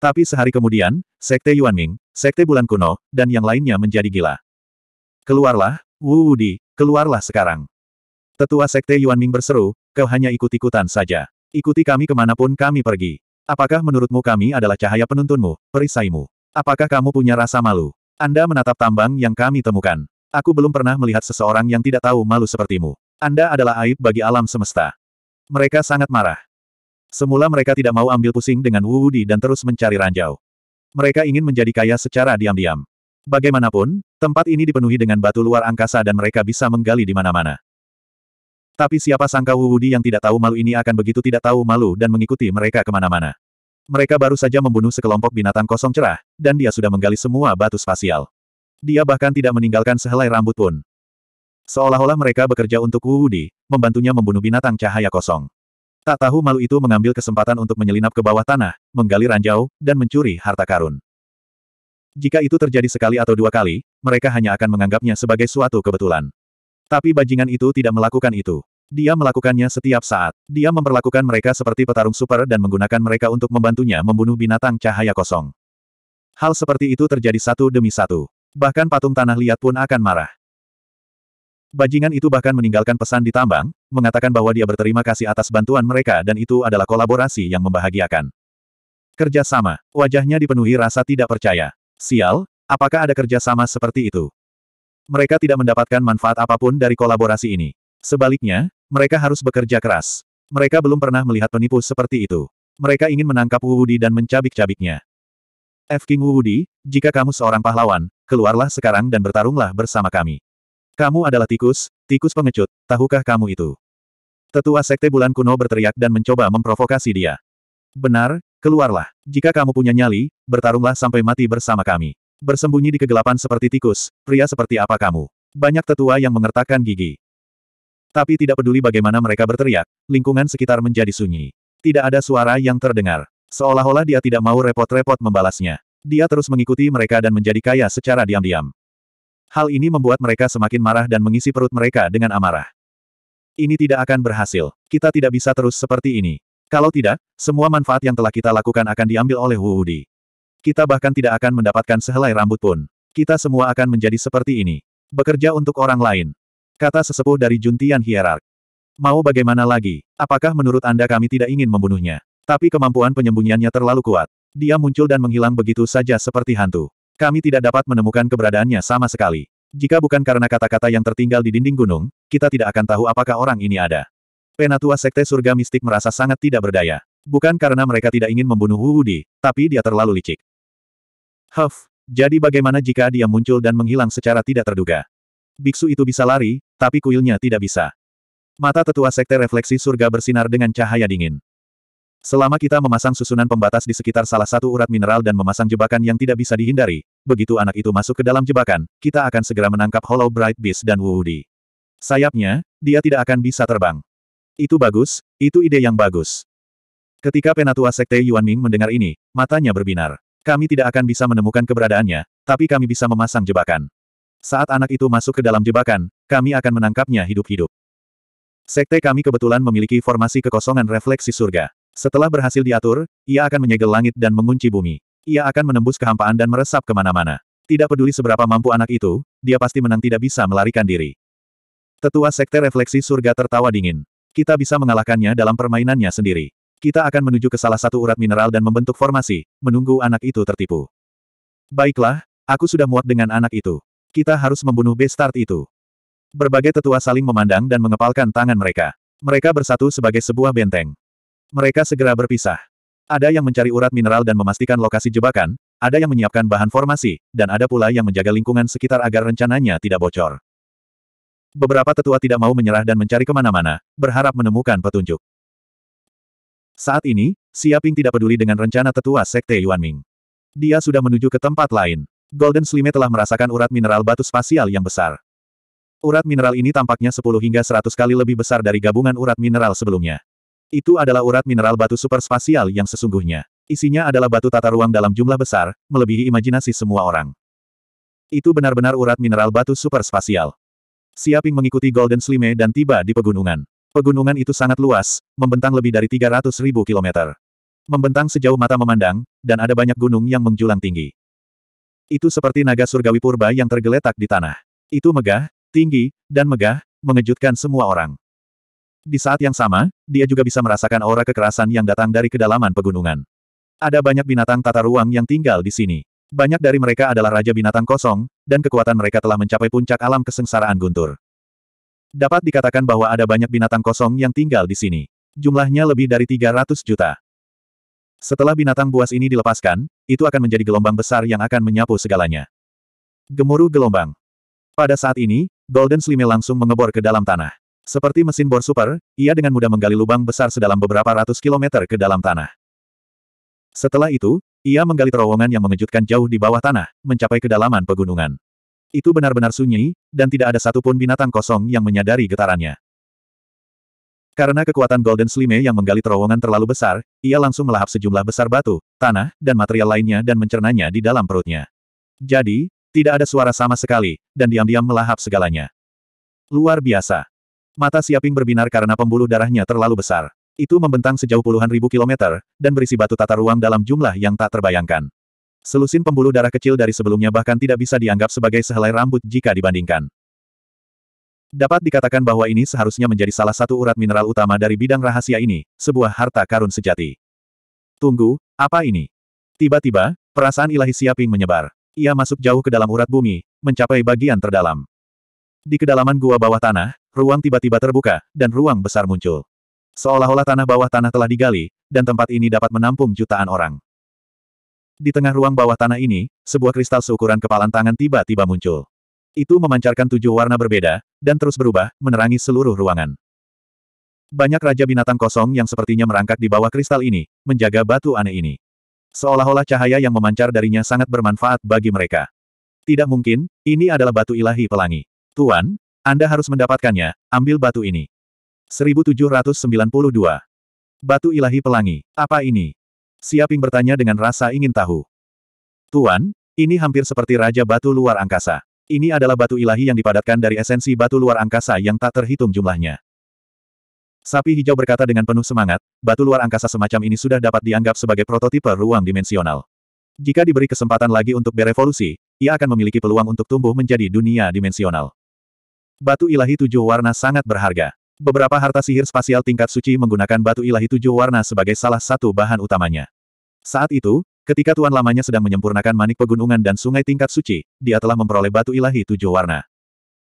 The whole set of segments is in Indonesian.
Tapi sehari kemudian, Sekte Yuanming, Sekte Bulan Kuno, dan yang lainnya menjadi gila. Keluarlah, Wu Wudi, keluarlah sekarang. Tetua Sekte Yuanming berseru, kau hanya ikut-ikutan saja. Ikuti kami kemanapun kami pergi. Apakah menurutmu kami adalah cahaya penuntunmu, perisaimu? Apakah kamu punya rasa malu? Anda menatap tambang yang kami temukan. Aku belum pernah melihat seseorang yang tidak tahu malu sepertimu. Anda adalah aib bagi alam semesta. Mereka sangat marah. Semula mereka tidak mau ambil pusing dengan Wu Wudi dan terus mencari ranjau. Mereka ingin menjadi kaya secara diam-diam. Bagaimanapun, tempat ini dipenuhi dengan batu luar angkasa dan mereka bisa menggali di mana-mana. Tapi siapa sangka Wu Wudi yang tidak tahu malu ini akan begitu tidak tahu malu dan mengikuti mereka kemana-mana. Mereka baru saja membunuh sekelompok binatang kosong cerah, dan dia sudah menggali semua batu spasial. Dia bahkan tidak meninggalkan sehelai rambut pun. Seolah-olah mereka bekerja untuk Wu Wudi, membantunya membunuh binatang cahaya kosong. Tak tahu malu itu mengambil kesempatan untuk menyelinap ke bawah tanah, menggali ranjau, dan mencuri harta karun. Jika itu terjadi sekali atau dua kali, mereka hanya akan menganggapnya sebagai suatu kebetulan. Tapi bajingan itu tidak melakukan itu. Dia melakukannya setiap saat. Dia memperlakukan mereka seperti petarung super dan menggunakan mereka untuk membantunya membunuh binatang cahaya kosong. Hal seperti itu terjadi satu demi satu. Bahkan patung tanah liat pun akan marah. Bajingan itu bahkan meninggalkan pesan di tambang, mengatakan bahwa dia berterima kasih atas bantuan mereka dan itu adalah kolaborasi yang membahagiakan. Kerjasama. Wajahnya dipenuhi rasa tidak percaya. Sial, apakah ada kerjasama seperti itu? Mereka tidak mendapatkan manfaat apapun dari kolaborasi ini. Sebaliknya, mereka harus bekerja keras. Mereka belum pernah melihat penipu seperti itu. Mereka ingin menangkap Wudi dan mencabik-cabiknya. F. King Wudi, jika kamu seorang pahlawan, keluarlah sekarang dan bertarunglah bersama kami. Kamu adalah tikus, tikus pengecut, tahukah kamu itu? Tetua Sekte Bulan Kuno berteriak dan mencoba memprovokasi dia. Benar, keluarlah. Jika kamu punya nyali, bertarunglah sampai mati bersama kami. Bersembunyi di kegelapan seperti tikus, pria seperti apa kamu? Banyak tetua yang mengertakkan gigi. Tapi tidak peduli bagaimana mereka berteriak, lingkungan sekitar menjadi sunyi. Tidak ada suara yang terdengar. Seolah-olah dia tidak mau repot-repot membalasnya. Dia terus mengikuti mereka dan menjadi kaya secara diam-diam. Hal ini membuat mereka semakin marah dan mengisi perut mereka dengan amarah. Ini tidak akan berhasil. Kita tidak bisa terus seperti ini. Kalau tidak, semua manfaat yang telah kita lakukan akan diambil oleh Wu Udi. Kita bahkan tidak akan mendapatkan sehelai rambut pun. Kita semua akan menjadi seperti ini. Bekerja untuk orang lain. Kata sesepuh dari Juntian Hierark. Mau bagaimana lagi? Apakah menurut Anda kami tidak ingin membunuhnya? Tapi kemampuan penyembunyiannya terlalu kuat. Dia muncul dan menghilang begitu saja seperti hantu. Kami tidak dapat menemukan keberadaannya sama sekali. Jika bukan karena kata-kata yang tertinggal di dinding gunung, kita tidak akan tahu apakah orang ini ada. Penatua Sekte Surga Mistik merasa sangat tidak berdaya. Bukan karena mereka tidak ingin membunuh Wuhudi, tapi dia terlalu licik. Huff, jadi bagaimana jika dia muncul dan menghilang secara tidak terduga? Biksu itu bisa lari, tapi kuilnya tidak bisa. Mata tetua Sekte Refleksi Surga bersinar dengan cahaya dingin. Selama kita memasang susunan pembatas di sekitar salah satu urat mineral dan memasang jebakan yang tidak bisa dihindari, begitu anak itu masuk ke dalam jebakan, kita akan segera menangkap Hollow Bright Beast dan Wu Di. Sayapnya, dia tidak akan bisa terbang. Itu bagus, itu ide yang bagus. Ketika Penatua Sekte Yuan Ming mendengar ini, matanya berbinar. Kami tidak akan bisa menemukan keberadaannya, tapi kami bisa memasang jebakan. Saat anak itu masuk ke dalam jebakan, kami akan menangkapnya hidup-hidup. Sekte kami kebetulan memiliki formasi kekosongan refleksi surga. Setelah berhasil diatur, ia akan menyegel langit dan mengunci bumi. Ia akan menembus kehampaan dan meresap kemana-mana. Tidak peduli seberapa mampu anak itu, dia pasti menang tidak bisa melarikan diri. Tetua Sekte Refleksi Surga tertawa dingin. Kita bisa mengalahkannya dalam permainannya sendiri. Kita akan menuju ke salah satu urat mineral dan membentuk formasi, menunggu anak itu tertipu. Baiklah, aku sudah muat dengan anak itu. Kita harus membunuh Bestart itu. Berbagai tetua saling memandang dan mengepalkan tangan mereka. Mereka bersatu sebagai sebuah benteng. Mereka segera berpisah. Ada yang mencari urat mineral dan memastikan lokasi jebakan, ada yang menyiapkan bahan formasi, dan ada pula yang menjaga lingkungan sekitar agar rencananya tidak bocor. Beberapa tetua tidak mau menyerah dan mencari kemana-mana, berharap menemukan petunjuk. Saat ini, Siaping tidak peduli dengan rencana tetua Sekte Yuanming. Dia sudah menuju ke tempat lain. Golden Slime telah merasakan urat mineral batu spasial yang besar. Urat mineral ini tampaknya 10 hingga 100 kali lebih besar dari gabungan urat mineral sebelumnya. Itu adalah urat mineral batu superspasial yang sesungguhnya. Isinya adalah batu tata ruang dalam jumlah besar, melebihi imajinasi semua orang. Itu benar-benar urat mineral batu superspasial. Siaping mengikuti Golden Slime dan tiba di pegunungan. Pegunungan itu sangat luas, membentang lebih dari 300 ribu kilometer. Membentang sejauh mata memandang, dan ada banyak gunung yang menjulang tinggi. Itu seperti naga surgawi purba yang tergeletak di tanah. Itu megah, tinggi, dan megah, mengejutkan semua orang. Di saat yang sama, dia juga bisa merasakan aura kekerasan yang datang dari kedalaman pegunungan. Ada banyak binatang tata ruang yang tinggal di sini. Banyak dari mereka adalah raja binatang kosong, dan kekuatan mereka telah mencapai puncak alam kesengsaraan guntur. Dapat dikatakan bahwa ada banyak binatang kosong yang tinggal di sini. Jumlahnya lebih dari 300 juta. Setelah binatang buas ini dilepaskan, itu akan menjadi gelombang besar yang akan menyapu segalanya. Gemuruh gelombang. Pada saat ini, Golden Slime langsung mengebor ke dalam tanah. Seperti mesin bor super, ia dengan mudah menggali lubang besar sedalam beberapa ratus kilometer ke dalam tanah. Setelah itu, ia menggali terowongan yang mengejutkan jauh di bawah tanah, mencapai kedalaman pegunungan. Itu benar-benar sunyi, dan tidak ada satupun binatang kosong yang menyadari getarannya. Karena kekuatan Golden Slime yang menggali terowongan terlalu besar, ia langsung melahap sejumlah besar batu, tanah, dan material lainnya dan mencernanya di dalam perutnya. Jadi, tidak ada suara sama sekali, dan diam-diam melahap segalanya. Luar biasa. Mata Siaping berbinar karena pembuluh darahnya terlalu besar. Itu membentang sejauh puluhan ribu kilometer, dan berisi batu tata ruang dalam jumlah yang tak terbayangkan. Selusin pembuluh darah kecil dari sebelumnya bahkan tidak bisa dianggap sebagai sehelai rambut jika dibandingkan. Dapat dikatakan bahwa ini seharusnya menjadi salah satu urat mineral utama dari bidang rahasia ini, sebuah harta karun sejati. Tunggu, apa ini? Tiba-tiba, perasaan ilahi Siaping menyebar. Ia masuk jauh ke dalam urat bumi, mencapai bagian terdalam. Di kedalaman gua bawah tanah, ruang tiba-tiba terbuka, dan ruang besar muncul. Seolah-olah tanah bawah tanah telah digali, dan tempat ini dapat menampung jutaan orang. Di tengah ruang bawah tanah ini, sebuah kristal seukuran kepalan tangan tiba-tiba muncul. Itu memancarkan tujuh warna berbeda, dan terus berubah, menerangi seluruh ruangan. Banyak raja binatang kosong yang sepertinya merangkak di bawah kristal ini, menjaga batu aneh ini. Seolah-olah cahaya yang memancar darinya sangat bermanfaat bagi mereka. Tidak mungkin, ini adalah batu ilahi pelangi. Tuan, anda harus mendapatkannya, ambil batu ini. 1792. Batu ilahi pelangi, apa ini? Siaping bertanya dengan rasa ingin tahu. Tuan, ini hampir seperti Raja Batu Luar Angkasa. Ini adalah batu ilahi yang dipadatkan dari esensi batu luar angkasa yang tak terhitung jumlahnya. Sapi hijau berkata dengan penuh semangat, batu luar angkasa semacam ini sudah dapat dianggap sebagai prototipe ruang dimensional. Jika diberi kesempatan lagi untuk berevolusi, ia akan memiliki peluang untuk tumbuh menjadi dunia dimensional. Batu ilahi tujuh warna sangat berharga. Beberapa harta sihir spasial tingkat suci menggunakan batu ilahi tujuh warna sebagai salah satu bahan utamanya. Saat itu, ketika tuan lamanya sedang menyempurnakan manik pegunungan dan sungai tingkat suci, dia telah memperoleh batu ilahi tujuh warna.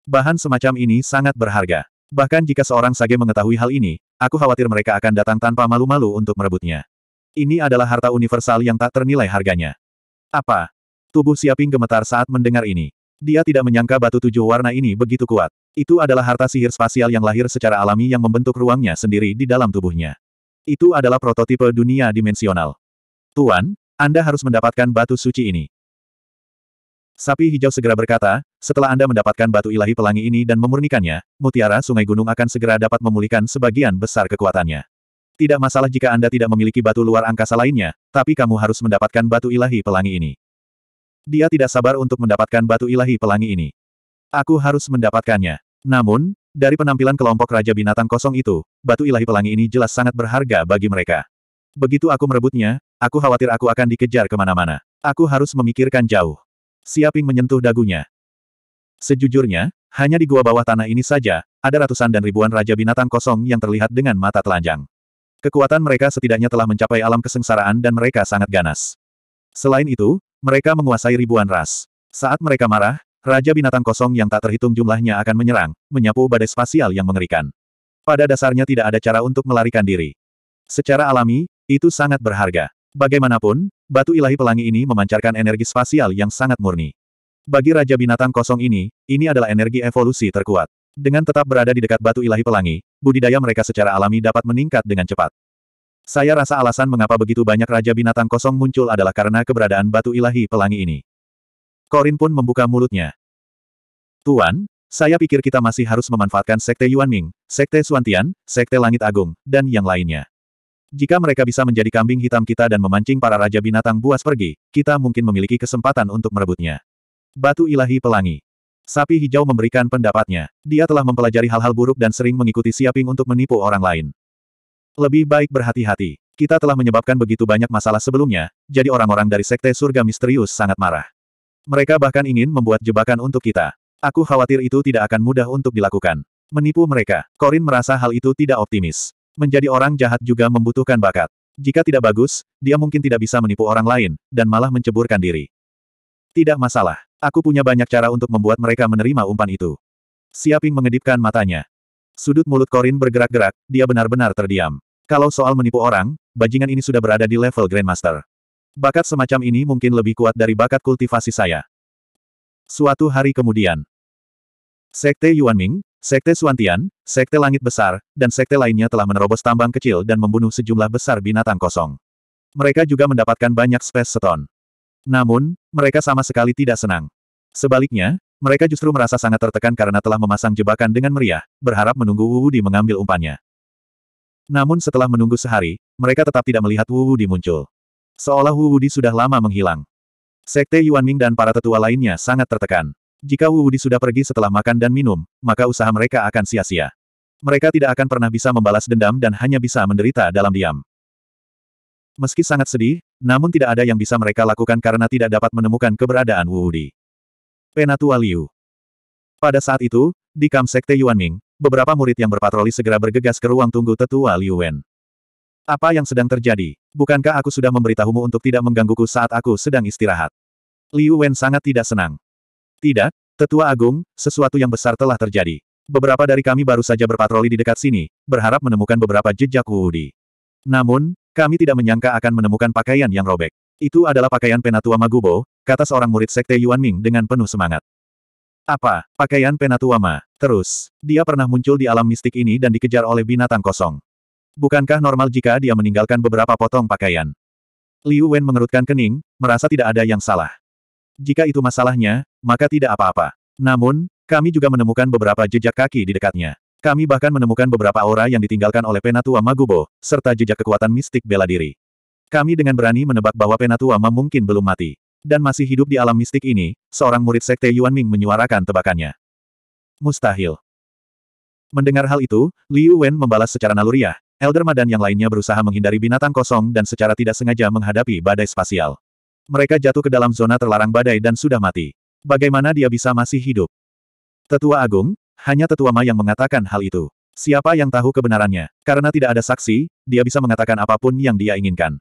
Bahan semacam ini sangat berharga. Bahkan jika seorang sage mengetahui hal ini, aku khawatir mereka akan datang tanpa malu-malu untuk merebutnya. Ini adalah harta universal yang tak ternilai harganya. Apa? Tubuh Siaping gemetar saat mendengar ini. Dia tidak menyangka batu tujuh warna ini begitu kuat. Itu adalah harta sihir spasial yang lahir secara alami yang membentuk ruangnya sendiri di dalam tubuhnya. Itu adalah prototipe dunia dimensional. Tuan, Anda harus mendapatkan batu suci ini. Sapi hijau segera berkata, setelah Anda mendapatkan batu ilahi pelangi ini dan memurnikannya, mutiara sungai gunung akan segera dapat memulihkan sebagian besar kekuatannya. Tidak masalah jika Anda tidak memiliki batu luar angkasa lainnya, tapi kamu harus mendapatkan batu ilahi pelangi ini. Dia tidak sabar untuk mendapatkan batu ilahi pelangi ini. Aku harus mendapatkannya. Namun, dari penampilan kelompok Raja Binatang Kosong itu, batu ilahi pelangi ini jelas sangat berharga bagi mereka. Begitu aku merebutnya, aku khawatir aku akan dikejar kemana-mana. Aku harus memikirkan jauh. Siaping menyentuh dagunya. Sejujurnya, hanya di gua bawah tanah ini saja, ada ratusan dan ribuan Raja Binatang Kosong yang terlihat dengan mata telanjang. Kekuatan mereka setidaknya telah mencapai alam kesengsaraan dan mereka sangat ganas. Selain itu, mereka menguasai ribuan ras. Saat mereka marah, Raja binatang kosong yang tak terhitung jumlahnya akan menyerang, menyapu badai spasial yang mengerikan. Pada dasarnya tidak ada cara untuk melarikan diri. Secara alami, itu sangat berharga. Bagaimanapun, batu ilahi pelangi ini memancarkan energi spasial yang sangat murni. Bagi Raja Binatang Kosong ini, ini adalah energi evolusi terkuat. Dengan tetap berada di dekat batu ilahi pelangi, budidaya mereka secara alami dapat meningkat dengan cepat. Saya rasa alasan mengapa begitu banyak raja binatang kosong muncul adalah karena keberadaan batu ilahi pelangi ini. Korin pun membuka mulutnya. Tuan, saya pikir kita masih harus memanfaatkan Sekte Yuan Ming, Sekte Suantian, Sekte Langit Agung, dan yang lainnya. Jika mereka bisa menjadi kambing hitam kita dan memancing para raja binatang buas pergi, kita mungkin memiliki kesempatan untuk merebutnya. Batu ilahi pelangi. Sapi hijau memberikan pendapatnya. Dia telah mempelajari hal-hal buruk dan sering mengikuti Siaping untuk menipu orang lain. Lebih baik berhati-hati. Kita telah menyebabkan begitu banyak masalah sebelumnya, jadi orang-orang dari Sekte Surga Misterius sangat marah. Mereka bahkan ingin membuat jebakan untuk kita. Aku khawatir itu tidak akan mudah untuk dilakukan. Menipu mereka, Corin merasa hal itu tidak optimis. Menjadi orang jahat juga membutuhkan bakat. Jika tidak bagus, dia mungkin tidak bisa menipu orang lain, dan malah menceburkan diri. Tidak masalah, aku punya banyak cara untuk membuat mereka menerima umpan itu. Siaping mengedipkan matanya. Sudut mulut Korin bergerak-gerak, dia benar-benar terdiam. Kalau soal menipu orang, bajingan ini sudah berada di level Grandmaster. Bakat semacam ini mungkin lebih kuat dari bakat kultivasi saya. Suatu hari kemudian, Sekte Yuanming, Sekte Suantian, Sekte Langit Besar, dan Sekte lainnya telah menerobos tambang kecil dan membunuh sejumlah besar binatang kosong. Mereka juga mendapatkan banyak space stone. Namun, mereka sama sekali tidak senang. Sebaliknya, mereka justru merasa sangat tertekan karena telah memasang jebakan dengan meriah, berharap menunggu Wu Di mengambil umpannya. Namun setelah menunggu sehari, mereka tetap tidak melihat Wu Di muncul. Seolah Wu Di sudah lama menghilang. Sekte Yuanming dan para tetua lainnya sangat tertekan. Jika Wu Di sudah pergi setelah makan dan minum, maka usaha mereka akan sia-sia. Mereka tidak akan pernah bisa membalas dendam dan hanya bisa menderita dalam diam. Meski sangat sedih, namun tidak ada yang bisa mereka lakukan karena tidak dapat menemukan keberadaan Wu Di. Penatua Liu. Pada saat itu, di kamp Sekte Yuanming, beberapa murid yang berpatroli segera bergegas ke ruang tunggu tetua Liu Wen. Apa yang sedang terjadi? Bukankah aku sudah memberitahumu untuk tidak menggangguku saat aku sedang istirahat? Liu Wen sangat tidak senang. Tidak, Tetua Agung, sesuatu yang besar telah terjadi. Beberapa dari kami baru saja berpatroli di dekat sini, berharap menemukan beberapa jejak Wudi. Namun, kami tidak menyangka akan menemukan pakaian yang robek. Itu adalah pakaian Penatua Magubo, kata seorang murid sekte Yuan Ming dengan penuh semangat. Apa, pakaian Penatua Ma? Terus, dia pernah muncul di alam mistik ini dan dikejar oleh binatang kosong. Bukankah normal jika dia meninggalkan beberapa potong pakaian? Liu Wen mengerutkan kening, merasa tidak ada yang salah. Jika itu masalahnya, maka tidak apa-apa. Namun, kami juga menemukan beberapa jejak kaki di dekatnya. Kami bahkan menemukan beberapa aura yang ditinggalkan oleh Penatua Magubo, serta jejak kekuatan mistik bela diri. Kami dengan berani menebak bahwa Penatuama mungkin belum mati. Dan masih hidup di alam mistik ini, seorang murid sekte Yuan Ming menyuarakan tebakannya. Mustahil. Mendengar hal itu, Liu Wen membalas secara naluriah, Elder Madan yang lainnya berusaha menghindari binatang kosong dan secara tidak sengaja menghadapi badai spasial. Mereka jatuh ke dalam zona terlarang badai dan sudah mati. Bagaimana dia bisa masih hidup? Tetua Agung, hanya Tetua Ma yang mengatakan hal itu. Siapa yang tahu kebenarannya? Karena tidak ada saksi, dia bisa mengatakan apapun yang dia inginkan.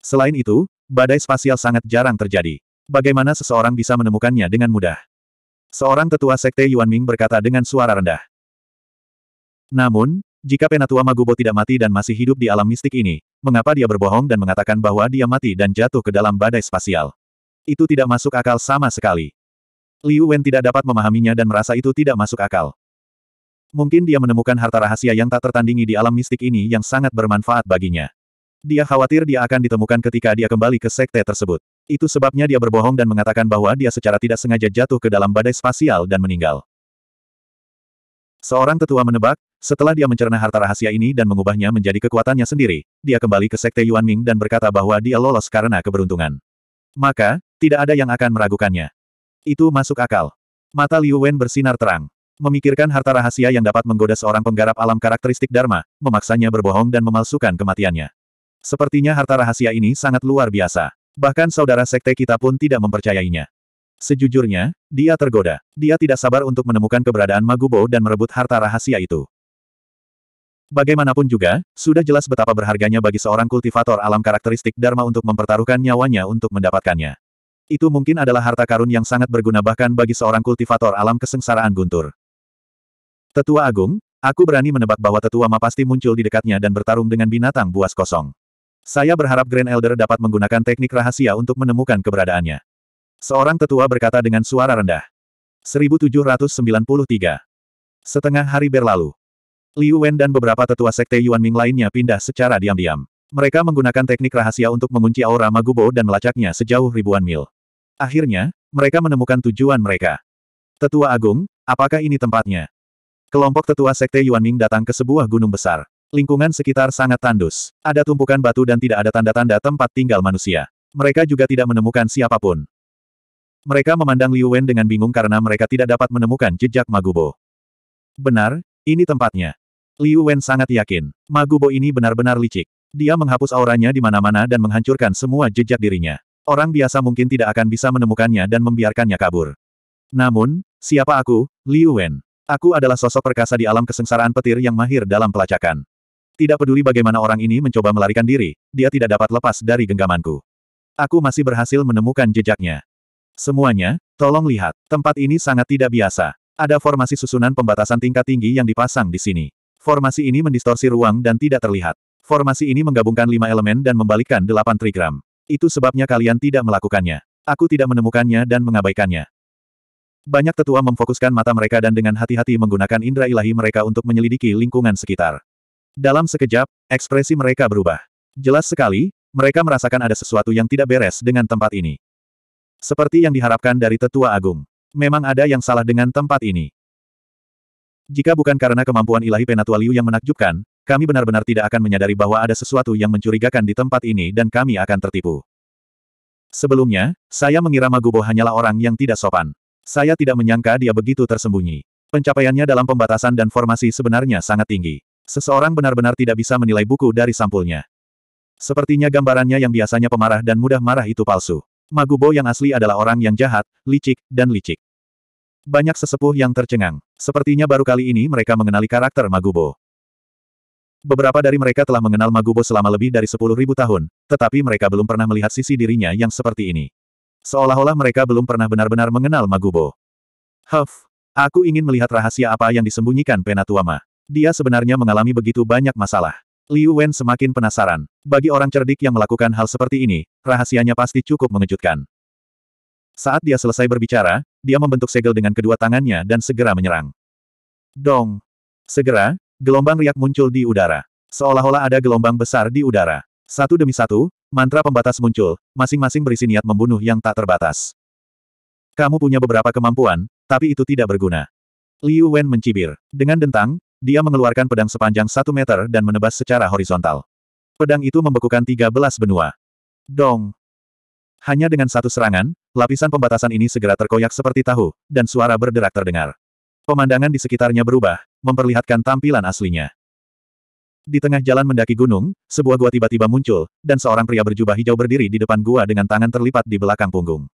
Selain itu, badai spasial sangat jarang terjadi. Bagaimana seseorang bisa menemukannya dengan mudah? Seorang tetua sekte Yuan Ming berkata dengan suara rendah. Namun, jika Penatua Magubo tidak mati dan masih hidup di alam mistik ini, mengapa dia berbohong dan mengatakan bahwa dia mati dan jatuh ke dalam badai spasial? Itu tidak masuk akal sama sekali. Liu Wen tidak dapat memahaminya dan merasa itu tidak masuk akal. Mungkin dia menemukan harta rahasia yang tak tertandingi di alam mistik ini yang sangat bermanfaat baginya. Dia khawatir dia akan ditemukan ketika dia kembali ke sekte tersebut. Itu sebabnya dia berbohong dan mengatakan bahwa dia secara tidak sengaja jatuh ke dalam badai spasial dan meninggal. Seorang tetua menebak, setelah dia mencerna harta rahasia ini dan mengubahnya menjadi kekuatannya sendiri, dia kembali ke sekte Yuan Ming dan berkata bahwa dia lolos karena keberuntungan. Maka, tidak ada yang akan meragukannya. Itu masuk akal. Mata Liu Wen bersinar terang. Memikirkan harta rahasia yang dapat menggoda seorang penggarap alam karakteristik Dharma, memaksanya berbohong dan memalsukan kematiannya. Sepertinya harta rahasia ini sangat luar biasa. Bahkan saudara sekte kita pun tidak mempercayainya. Sejujurnya, dia tergoda. Dia tidak sabar untuk menemukan keberadaan Magubo dan merebut harta rahasia itu. Bagaimanapun juga, sudah jelas betapa berharganya bagi seorang kultivator alam karakteristik Dharma untuk mempertaruhkan nyawanya untuk mendapatkannya. Itu mungkin adalah harta karun yang sangat berguna bahkan bagi seorang kultivator alam kesengsaraan guntur. Tetua Agung, Aku berani menebak bahwa tetua Ma pasti muncul di dekatnya dan bertarung dengan binatang buas kosong. Saya berharap Grand Elder dapat menggunakan teknik rahasia untuk menemukan keberadaannya. Seorang tetua berkata dengan suara rendah. 1793. Setengah hari berlalu. Liu Wen dan beberapa tetua sekte Yuan Ming lainnya pindah secara diam-diam. Mereka menggunakan teknik rahasia untuk mengunci aura Magubo dan melacaknya sejauh ribuan mil. Akhirnya, mereka menemukan tujuan mereka. Tetua Agung, apakah ini tempatnya? Kelompok tetua sekte Yuan Ming datang ke sebuah gunung besar. Lingkungan sekitar sangat tandus. Ada tumpukan batu dan tidak ada tanda-tanda tempat tinggal manusia. Mereka juga tidak menemukan siapapun. Mereka memandang Liu Wen dengan bingung karena mereka tidak dapat menemukan jejak Magubo. Benar, ini tempatnya. Liu Wen sangat yakin. Magubo ini benar-benar licik. Dia menghapus auranya di mana-mana dan menghancurkan semua jejak dirinya. Orang biasa mungkin tidak akan bisa menemukannya dan membiarkannya kabur. Namun, siapa aku, Liu Wen? Aku adalah sosok perkasa di alam kesengsaraan petir yang mahir dalam pelacakan. Tidak peduli bagaimana orang ini mencoba melarikan diri, dia tidak dapat lepas dari genggamanku. Aku masih berhasil menemukan jejaknya. Semuanya, tolong lihat. Tempat ini sangat tidak biasa. Ada formasi susunan pembatasan tingkat tinggi yang dipasang di sini. Formasi ini mendistorsi ruang dan tidak terlihat. Formasi ini menggabungkan lima elemen dan membalikkan delapan trigram. Itu sebabnya kalian tidak melakukannya. Aku tidak menemukannya dan mengabaikannya. Banyak tetua memfokuskan mata mereka dan dengan hati-hati menggunakan indera ilahi mereka untuk menyelidiki lingkungan sekitar. Dalam sekejap, ekspresi mereka berubah. Jelas sekali, mereka merasakan ada sesuatu yang tidak beres dengan tempat ini. Seperti yang diharapkan dari tetua agung. Memang ada yang salah dengan tempat ini. Jika bukan karena kemampuan ilahi Penatua yang menakjubkan, kami benar-benar tidak akan menyadari bahwa ada sesuatu yang mencurigakan di tempat ini dan kami akan tertipu. Sebelumnya, saya mengira Magubo hanyalah orang yang tidak sopan. Saya tidak menyangka dia begitu tersembunyi. Pencapaiannya dalam pembatasan dan formasi sebenarnya sangat tinggi. Seseorang benar-benar tidak bisa menilai buku dari sampulnya. Sepertinya gambarannya yang biasanya pemarah dan mudah marah itu palsu. Magubo yang asli adalah orang yang jahat, licik, dan licik. Banyak sesepuh yang tercengang. Sepertinya baru kali ini mereka mengenali karakter Magubo. Beberapa dari mereka telah mengenal Magubo selama lebih dari 10.000 tahun, tetapi mereka belum pernah melihat sisi dirinya yang seperti ini. Seolah-olah mereka belum pernah benar-benar mengenal Magubo. Huff, aku ingin melihat rahasia apa yang disembunyikan Penatuama. Dia sebenarnya mengalami begitu banyak masalah. Liu Wen semakin penasaran. Bagi orang cerdik yang melakukan hal seperti ini, rahasianya pasti cukup mengejutkan. Saat dia selesai berbicara, dia membentuk segel dengan kedua tangannya dan segera menyerang. Dong! Segera, gelombang riak muncul di udara. Seolah-olah ada gelombang besar di udara. Satu demi satu, mantra pembatas muncul, masing-masing berisi niat membunuh yang tak terbatas. Kamu punya beberapa kemampuan, tapi itu tidak berguna. Liu Wen mencibir. Dengan dentang, dia mengeluarkan pedang sepanjang satu meter dan menebas secara horizontal. Pedang itu membekukan tiga belas benua. Dong! Hanya dengan satu serangan, lapisan pembatasan ini segera terkoyak seperti tahu, dan suara berderak terdengar. Pemandangan di sekitarnya berubah, memperlihatkan tampilan aslinya. Di tengah jalan mendaki gunung, sebuah gua tiba-tiba muncul, dan seorang pria berjubah hijau berdiri di depan gua dengan tangan terlipat di belakang punggung.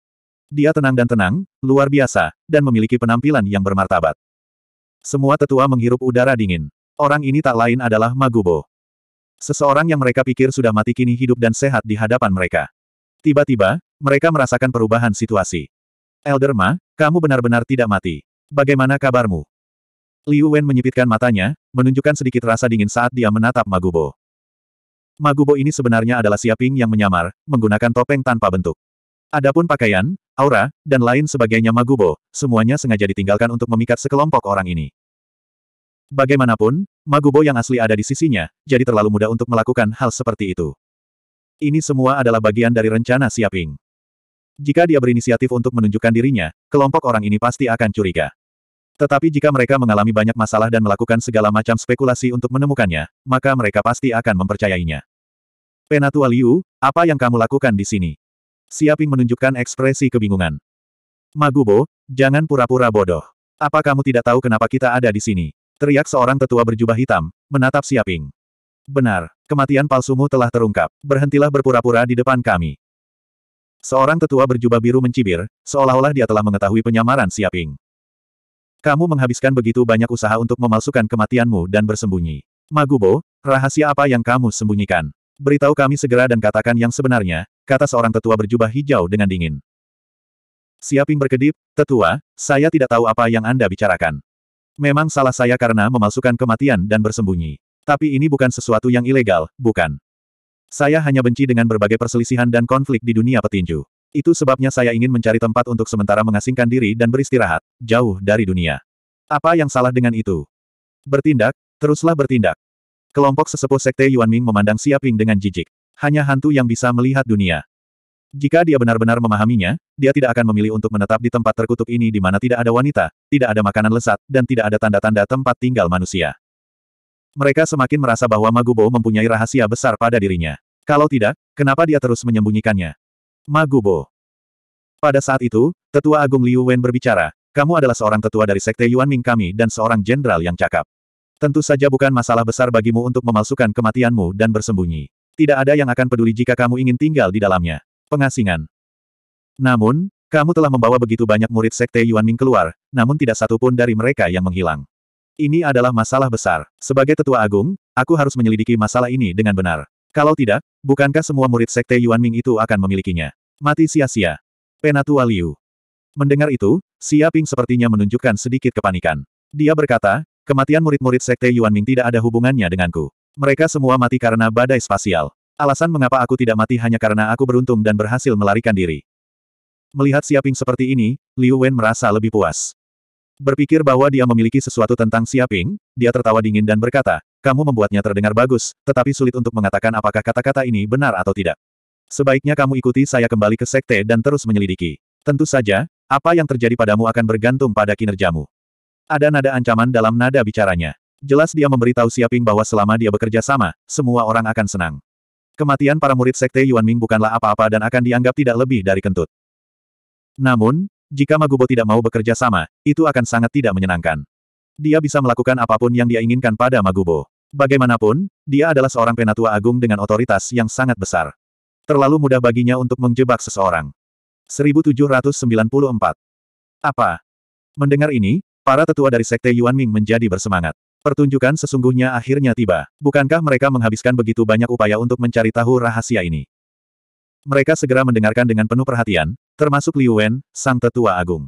Dia tenang dan tenang, luar biasa, dan memiliki penampilan yang bermartabat. Semua tetua menghirup udara dingin. Orang ini tak lain adalah Magubo. Seseorang yang mereka pikir sudah mati kini hidup dan sehat di hadapan mereka. Tiba-tiba, mereka merasakan perubahan situasi. Elder Ma, kamu benar-benar tidak mati. Bagaimana kabarmu? Liu Wen menyipitkan matanya, menunjukkan sedikit rasa dingin saat dia menatap Magubo. Magubo ini sebenarnya adalah Siaping yang menyamar, menggunakan topeng tanpa bentuk. Adapun pakaian, aura, dan lain sebagainya Magubo, semuanya sengaja ditinggalkan untuk memikat sekelompok orang ini. Bagaimanapun, Magubo yang asli ada di sisinya, jadi terlalu mudah untuk melakukan hal seperti itu. Ini semua adalah bagian dari rencana Siaping. Jika dia berinisiatif untuk menunjukkan dirinya, kelompok orang ini pasti akan curiga. Tetapi jika mereka mengalami banyak masalah dan melakukan segala macam spekulasi untuk menemukannya, maka mereka pasti akan mempercayainya. Penatua Liu, apa yang kamu lakukan di sini? Siaping menunjukkan ekspresi kebingungan. Magubo, jangan pura-pura bodoh. Apa kamu tidak tahu kenapa kita ada di sini? Teriak seorang tetua berjubah hitam, menatap Siaping. Benar, kematian palsumu telah terungkap. Berhentilah berpura-pura di depan kami. Seorang tetua berjubah biru mencibir, seolah-olah dia telah mengetahui penyamaran Siaping. Kamu menghabiskan begitu banyak usaha untuk memalsukan kematianmu dan bersembunyi. Magubo, rahasia apa yang kamu sembunyikan? Beritahu kami segera dan katakan yang sebenarnya, kata seorang tetua berjubah hijau dengan dingin. Siaping berkedip, tetua, saya tidak tahu apa yang Anda bicarakan. Memang salah saya karena memalsukan kematian dan bersembunyi. Tapi ini bukan sesuatu yang ilegal, bukan. Saya hanya benci dengan berbagai perselisihan dan konflik di dunia petinju. Itu sebabnya saya ingin mencari tempat untuk sementara mengasingkan diri dan beristirahat, jauh dari dunia. Apa yang salah dengan itu? Bertindak, teruslah bertindak. Kelompok sesepuh Sekte Yuan Ming memandang Siaping dengan jijik hanya hantu yang bisa melihat dunia. Jika dia benar-benar memahaminya, dia tidak akan memilih untuk menetap di tempat terkutuk ini di mana tidak ada wanita, tidak ada makanan lesat, dan tidak ada tanda-tanda tempat tinggal manusia. Mereka semakin merasa bahwa Magubo mempunyai rahasia besar pada dirinya. Kalau tidak, kenapa dia terus menyembunyikannya? Magubo. Pada saat itu, Tetua Agung Liu Wen berbicara, kamu adalah seorang tetua dari Sekte Yuan Ming kami dan seorang jenderal yang cakap. Tentu saja bukan masalah besar bagimu untuk memalsukan kematianmu dan bersembunyi. Tidak ada yang akan peduli jika kamu ingin tinggal di dalamnya. Pengasingan. Namun, kamu telah membawa begitu banyak murid Sekte Yuan Ming keluar, namun tidak satu pun dari mereka yang menghilang. Ini adalah masalah besar. Sebagai tetua agung, aku harus menyelidiki masalah ini dengan benar. Kalau tidak, bukankah semua murid Sekte Yuan Ming itu akan memilikinya? Mati sia-sia. Penatua Liu. Mendengar itu, Xia Ping sepertinya menunjukkan sedikit kepanikan. Dia berkata, kematian murid-murid Sekte Yuan Ming tidak ada hubungannya denganku. Mereka semua mati karena badai spasial. Alasan mengapa aku tidak mati hanya karena aku beruntung dan berhasil melarikan diri. Melihat Siaping seperti ini, Liu Wen merasa lebih puas. Berpikir bahwa dia memiliki sesuatu tentang Siaping, dia tertawa dingin dan berkata, kamu membuatnya terdengar bagus, tetapi sulit untuk mengatakan apakah kata-kata ini benar atau tidak. Sebaiknya kamu ikuti saya kembali ke sekte dan terus menyelidiki. Tentu saja, apa yang terjadi padamu akan bergantung pada kinerjamu. Ada nada ancaman dalam nada bicaranya. Jelas dia memberitahu Siaping bahwa selama dia bekerja sama, semua orang akan senang. Kematian para murid Sekte Yuan Ming bukanlah apa-apa dan akan dianggap tidak lebih dari kentut. Namun, jika Magubo tidak mau bekerja sama, itu akan sangat tidak menyenangkan. Dia bisa melakukan apapun yang dia inginkan pada Magubo. Bagaimanapun, dia adalah seorang penatua agung dengan otoritas yang sangat besar. Terlalu mudah baginya untuk menjebak seseorang. 1794. Apa? Mendengar ini, para tetua dari Sekte Yuan Ming menjadi bersemangat. Pertunjukan sesungguhnya akhirnya tiba. Bukankah mereka menghabiskan begitu banyak upaya untuk mencari tahu rahasia ini? Mereka segera mendengarkan dengan penuh perhatian, termasuk Liu Wen, sang tetua agung.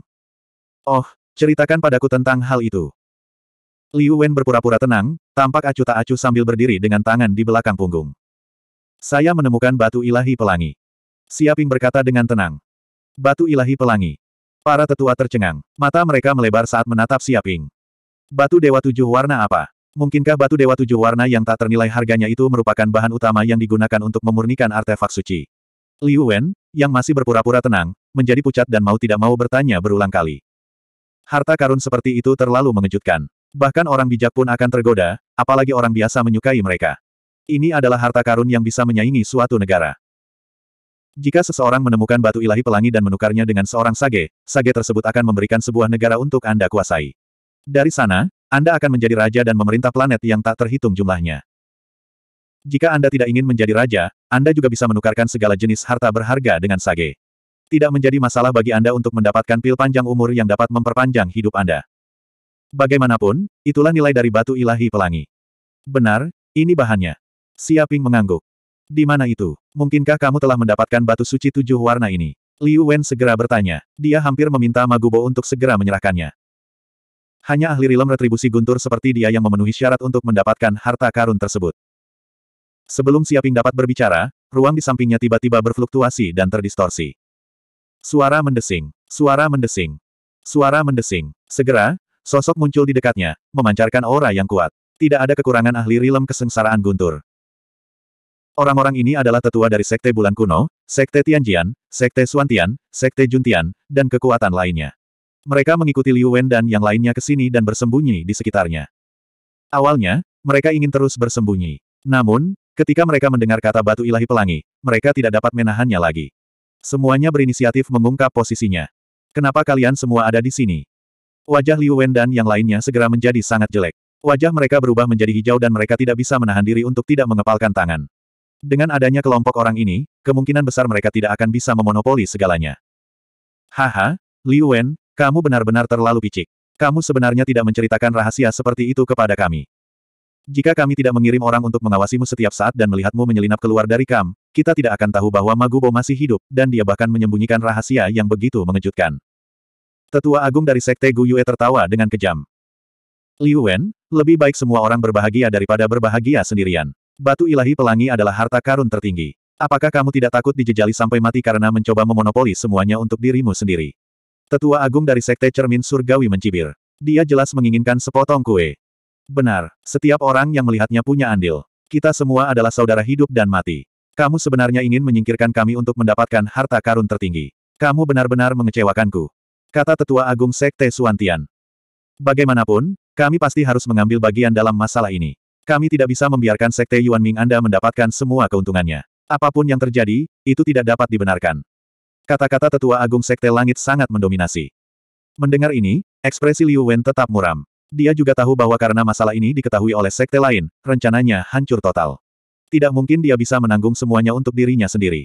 Oh, ceritakan padaku tentang hal itu. Liu Wen berpura-pura tenang, tampak acuh tak acuh sambil berdiri dengan tangan di belakang punggung. Saya menemukan batu ilahi pelangi. Siaping berkata dengan tenang. Batu ilahi pelangi. Para tetua tercengang, mata mereka melebar saat menatap Siaping. Batu Dewa Tujuh Warna apa? Mungkinkah batu Dewa Tujuh Warna yang tak ternilai harganya itu merupakan bahan utama yang digunakan untuk memurnikan artefak suci? Liu Wen, yang masih berpura-pura tenang, menjadi pucat dan mau tidak mau bertanya berulang kali. Harta karun seperti itu terlalu mengejutkan. Bahkan orang bijak pun akan tergoda, apalagi orang biasa menyukai mereka. Ini adalah harta karun yang bisa menyaingi suatu negara. Jika seseorang menemukan batu ilahi pelangi dan menukarnya dengan seorang sage, sage tersebut akan memberikan sebuah negara untuk Anda kuasai. Dari sana, Anda akan menjadi raja dan memerintah planet yang tak terhitung jumlahnya. Jika Anda tidak ingin menjadi raja, Anda juga bisa menukarkan segala jenis harta berharga dengan sage. Tidak menjadi masalah bagi Anda untuk mendapatkan pil panjang umur yang dapat memperpanjang hidup Anda. Bagaimanapun, itulah nilai dari batu ilahi pelangi. Benar, ini bahannya. Siaping mengangguk. Di mana itu? Mungkinkah kamu telah mendapatkan batu suci tujuh warna ini? Liu Wen segera bertanya. Dia hampir meminta Magubo untuk segera menyerahkannya. Hanya ahli rilem retribusi guntur seperti dia yang memenuhi syarat untuk mendapatkan harta karun tersebut. Sebelum Siaping dapat berbicara, ruang di sampingnya tiba-tiba berfluktuasi dan terdistorsi. Suara mendesing, suara mendesing, suara mendesing. Segera, sosok muncul di dekatnya, memancarkan aura yang kuat. Tidak ada kekurangan ahli rilem kesengsaraan guntur. Orang-orang ini adalah tetua dari Sekte Bulan Kuno, Sekte Tianjian, Sekte Suantian, Sekte Juntian, dan kekuatan lainnya. Mereka mengikuti Liu Wen dan yang lainnya ke sini dan bersembunyi di sekitarnya. Awalnya, mereka ingin terus bersembunyi. Namun, ketika mereka mendengar kata batu ilahi pelangi, mereka tidak dapat menahannya lagi. Semuanya berinisiatif mengungkap posisinya. Kenapa kalian semua ada di sini? Wajah Liu Wen dan yang lainnya segera menjadi sangat jelek. Wajah mereka berubah menjadi hijau dan mereka tidak bisa menahan diri untuk tidak mengepalkan tangan. Dengan adanya kelompok orang ini, kemungkinan besar mereka tidak akan bisa memonopoli segalanya. Haha, Liu Wen, kamu benar-benar terlalu picik. Kamu sebenarnya tidak menceritakan rahasia seperti itu kepada kami. Jika kami tidak mengirim orang untuk mengawasimu setiap saat dan melihatmu menyelinap keluar dari kam, kita tidak akan tahu bahwa Magubo masih hidup, dan dia bahkan menyembunyikan rahasia yang begitu mengejutkan. Tetua Agung dari Sekte Guyue tertawa dengan kejam. Liu Wen, lebih baik semua orang berbahagia daripada berbahagia sendirian. Batu ilahi pelangi adalah harta karun tertinggi. Apakah kamu tidak takut dijejali sampai mati karena mencoba memonopoli semuanya untuk dirimu sendiri? Tetua agung dari Sekte Cermin Surgawi mencibir. Dia jelas menginginkan sepotong kue. Benar, setiap orang yang melihatnya punya andil. Kita semua adalah saudara hidup dan mati. Kamu sebenarnya ingin menyingkirkan kami untuk mendapatkan harta karun tertinggi. Kamu benar-benar mengecewakanku. Kata Tetua Agung Sekte Suantian. Bagaimanapun, kami pasti harus mengambil bagian dalam masalah ini. Kami tidak bisa membiarkan Sekte Yuan Ming Anda mendapatkan semua keuntungannya. Apapun yang terjadi, itu tidak dapat dibenarkan. Kata-kata tetua agung Sekte Langit sangat mendominasi. Mendengar ini, ekspresi Liu Wen tetap muram. Dia juga tahu bahwa karena masalah ini diketahui oleh sekte lain, rencananya hancur total. Tidak mungkin dia bisa menanggung semuanya untuk dirinya sendiri.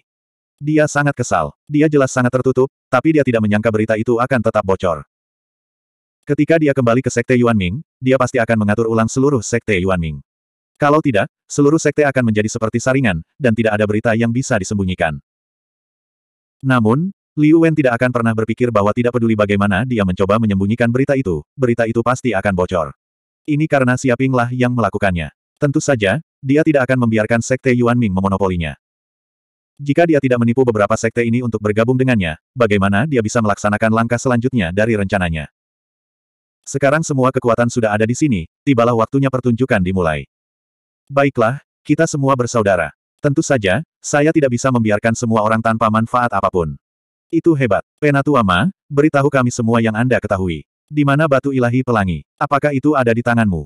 Dia sangat kesal. Dia jelas sangat tertutup, tapi dia tidak menyangka berita itu akan tetap bocor. Ketika dia kembali ke sekte Yuan Ming, dia pasti akan mengatur ulang seluruh sekte Yuan Ming. Kalau tidak, seluruh sekte akan menjadi seperti saringan, dan tidak ada berita yang bisa disembunyikan. Namun, Liu Wen tidak akan pernah berpikir bahwa tidak peduli bagaimana dia mencoba menyembunyikan berita itu, berita itu pasti akan bocor. Ini karena Siapinglah yang melakukannya. Tentu saja, dia tidak akan membiarkan Sekte Yuan Ming memonopolinya. Jika dia tidak menipu beberapa sekte ini untuk bergabung dengannya, bagaimana dia bisa melaksanakan langkah selanjutnya dari rencananya? Sekarang semua kekuatan sudah ada di sini, tibalah waktunya pertunjukan dimulai. Baiklah, kita semua bersaudara. Tentu saja, saya tidak bisa membiarkan semua orang tanpa manfaat apapun. Itu hebat. Penatuama, beritahu kami semua yang Anda ketahui. Di mana batu ilahi pelangi? Apakah itu ada di tanganmu?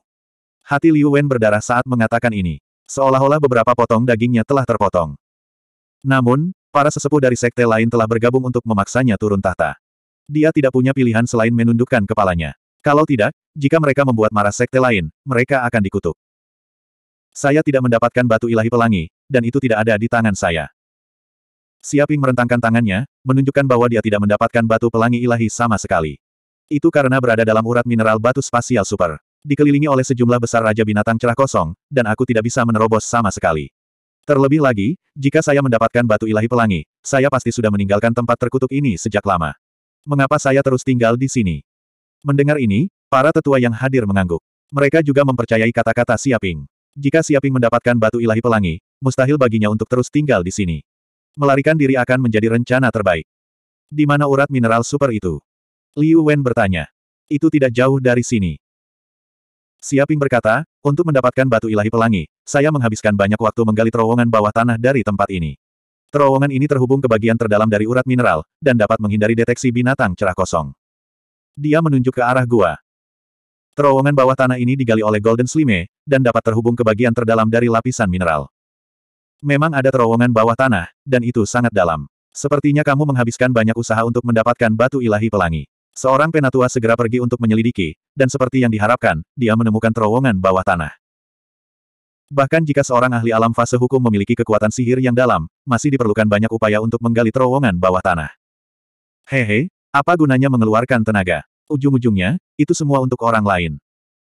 Hati Liu Wen berdarah saat mengatakan ini. Seolah-olah beberapa potong dagingnya telah terpotong. Namun, para sesepuh dari sekte lain telah bergabung untuk memaksanya turun tahta. Dia tidak punya pilihan selain menundukkan kepalanya. Kalau tidak, jika mereka membuat marah sekte lain, mereka akan dikutuk. Saya tidak mendapatkan batu ilahi pelangi, dan itu tidak ada di tangan saya. Siaping merentangkan tangannya, menunjukkan bahwa dia tidak mendapatkan batu pelangi ilahi sama sekali. Itu karena berada dalam urat mineral batu spasial super. Dikelilingi oleh sejumlah besar raja binatang cerah kosong, dan aku tidak bisa menerobos sama sekali. Terlebih lagi, jika saya mendapatkan batu ilahi pelangi, saya pasti sudah meninggalkan tempat terkutuk ini sejak lama. Mengapa saya terus tinggal di sini? Mendengar ini, para tetua yang hadir mengangguk. Mereka juga mempercayai kata-kata Siaping. Jika Siaping mendapatkan batu ilahi pelangi, mustahil baginya untuk terus tinggal di sini. Melarikan diri akan menjadi rencana terbaik. Di mana urat mineral super itu? Liu Wen bertanya. Itu tidak jauh dari sini. Siaping berkata, untuk mendapatkan batu ilahi pelangi, saya menghabiskan banyak waktu menggali terowongan bawah tanah dari tempat ini. Terowongan ini terhubung ke bagian terdalam dari urat mineral, dan dapat menghindari deteksi binatang cerah kosong. Dia menunjuk ke arah gua. Terowongan bawah tanah ini digali oleh Golden Slime, dan dapat terhubung ke bagian terdalam dari lapisan mineral. Memang ada terowongan bawah tanah, dan itu sangat dalam. Sepertinya kamu menghabiskan banyak usaha untuk mendapatkan batu ilahi pelangi. Seorang penatua segera pergi untuk menyelidiki, dan seperti yang diharapkan, dia menemukan terowongan bawah tanah. Bahkan jika seorang ahli alam fase hukum memiliki kekuatan sihir yang dalam, masih diperlukan banyak upaya untuk menggali terowongan bawah tanah. Hehe, apa gunanya mengeluarkan tenaga? Ujung-ujungnya, itu semua untuk orang lain.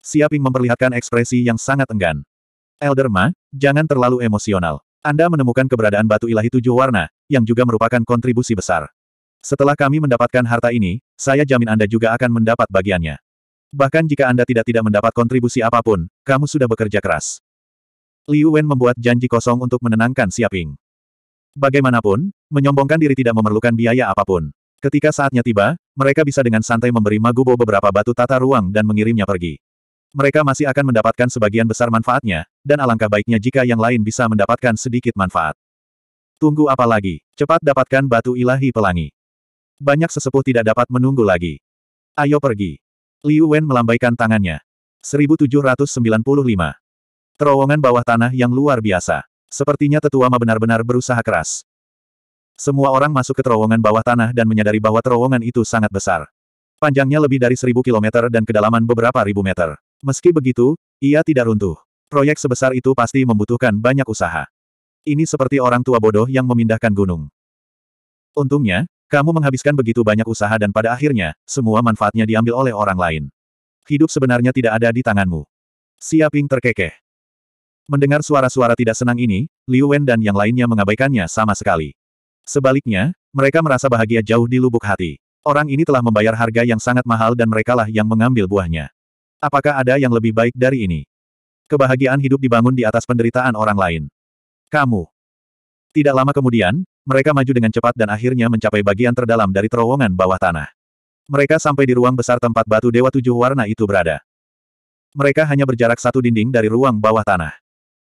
Siaping memperlihatkan ekspresi yang sangat enggan. Elderma, jangan terlalu emosional. Anda menemukan keberadaan batu ilahi tujuh warna, yang juga merupakan kontribusi besar. Setelah kami mendapatkan harta ini, saya jamin Anda juga akan mendapat bagiannya. Bahkan jika Anda tidak-tidak mendapat kontribusi apapun, kamu sudah bekerja keras. Liu Wen membuat janji kosong untuk menenangkan Siaping. Bagaimanapun, menyombongkan diri tidak memerlukan biaya apapun. Ketika saatnya tiba, mereka bisa dengan santai memberi Magubo beberapa batu tata ruang dan mengirimnya pergi. Mereka masih akan mendapatkan sebagian besar manfaatnya, dan alangkah baiknya jika yang lain bisa mendapatkan sedikit manfaat. Tunggu apa lagi? Cepat dapatkan batu ilahi pelangi. Banyak sesepuh tidak dapat menunggu lagi. Ayo pergi. Liu Wen melambaikan tangannya. 1795. Terowongan bawah tanah yang luar biasa. Sepertinya tetua Ma benar-benar berusaha keras. Semua orang masuk ke terowongan bawah tanah dan menyadari bahwa terowongan itu sangat besar. Panjangnya lebih dari seribu kilometer dan kedalaman beberapa ribu meter. Meski begitu, ia tidak runtuh. Proyek sebesar itu pasti membutuhkan banyak usaha. Ini seperti orang tua bodoh yang memindahkan gunung. Untungnya, kamu menghabiskan begitu banyak usaha dan pada akhirnya, semua manfaatnya diambil oleh orang lain. Hidup sebenarnya tidak ada di tanganmu. Siaping terkekeh. Mendengar suara-suara tidak senang ini, Liu Wen dan yang lainnya mengabaikannya sama sekali. Sebaliknya, mereka merasa bahagia jauh di lubuk hati. Orang ini telah membayar harga yang sangat mahal dan merekalah yang mengambil buahnya. Apakah ada yang lebih baik dari ini? Kebahagiaan hidup dibangun di atas penderitaan orang lain. Kamu. Tidak lama kemudian, mereka maju dengan cepat dan akhirnya mencapai bagian terdalam dari terowongan bawah tanah. Mereka sampai di ruang besar tempat batu dewa tujuh warna itu berada. Mereka hanya berjarak satu dinding dari ruang bawah tanah.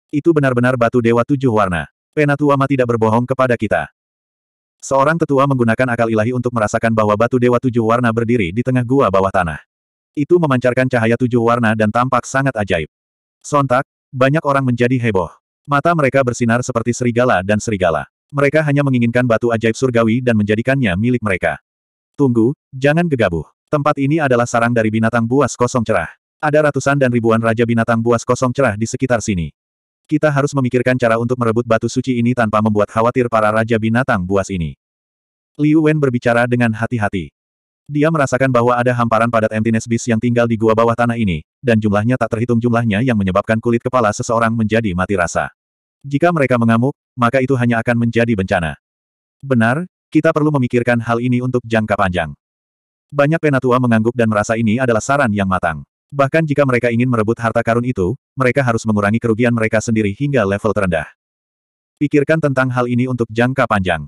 Itu benar-benar batu dewa tujuh warna. Penatuama tidak berbohong kepada kita. Seorang tetua menggunakan akal ilahi untuk merasakan bahwa batu dewa tujuh warna berdiri di tengah gua bawah tanah. Itu memancarkan cahaya tujuh warna dan tampak sangat ajaib. Sontak, banyak orang menjadi heboh. Mata mereka bersinar seperti serigala dan serigala. Mereka hanya menginginkan batu ajaib surgawi dan menjadikannya milik mereka. Tunggu, jangan gegabah. Tempat ini adalah sarang dari binatang buas kosong cerah. Ada ratusan dan ribuan raja binatang buas kosong cerah di sekitar sini. Kita harus memikirkan cara untuk merebut batu suci ini tanpa membuat khawatir para raja binatang buas ini. Liu Wen berbicara dengan hati-hati. Dia merasakan bahwa ada hamparan padat emptiness beast yang tinggal di gua bawah tanah ini, dan jumlahnya tak terhitung jumlahnya yang menyebabkan kulit kepala seseorang menjadi mati rasa. Jika mereka mengamuk, maka itu hanya akan menjadi bencana. Benar, kita perlu memikirkan hal ini untuk jangka panjang. Banyak penatua mengangguk dan merasa ini adalah saran yang matang. Bahkan jika mereka ingin merebut harta karun itu, mereka harus mengurangi kerugian mereka sendiri hingga level terendah. Pikirkan tentang hal ini untuk jangka panjang.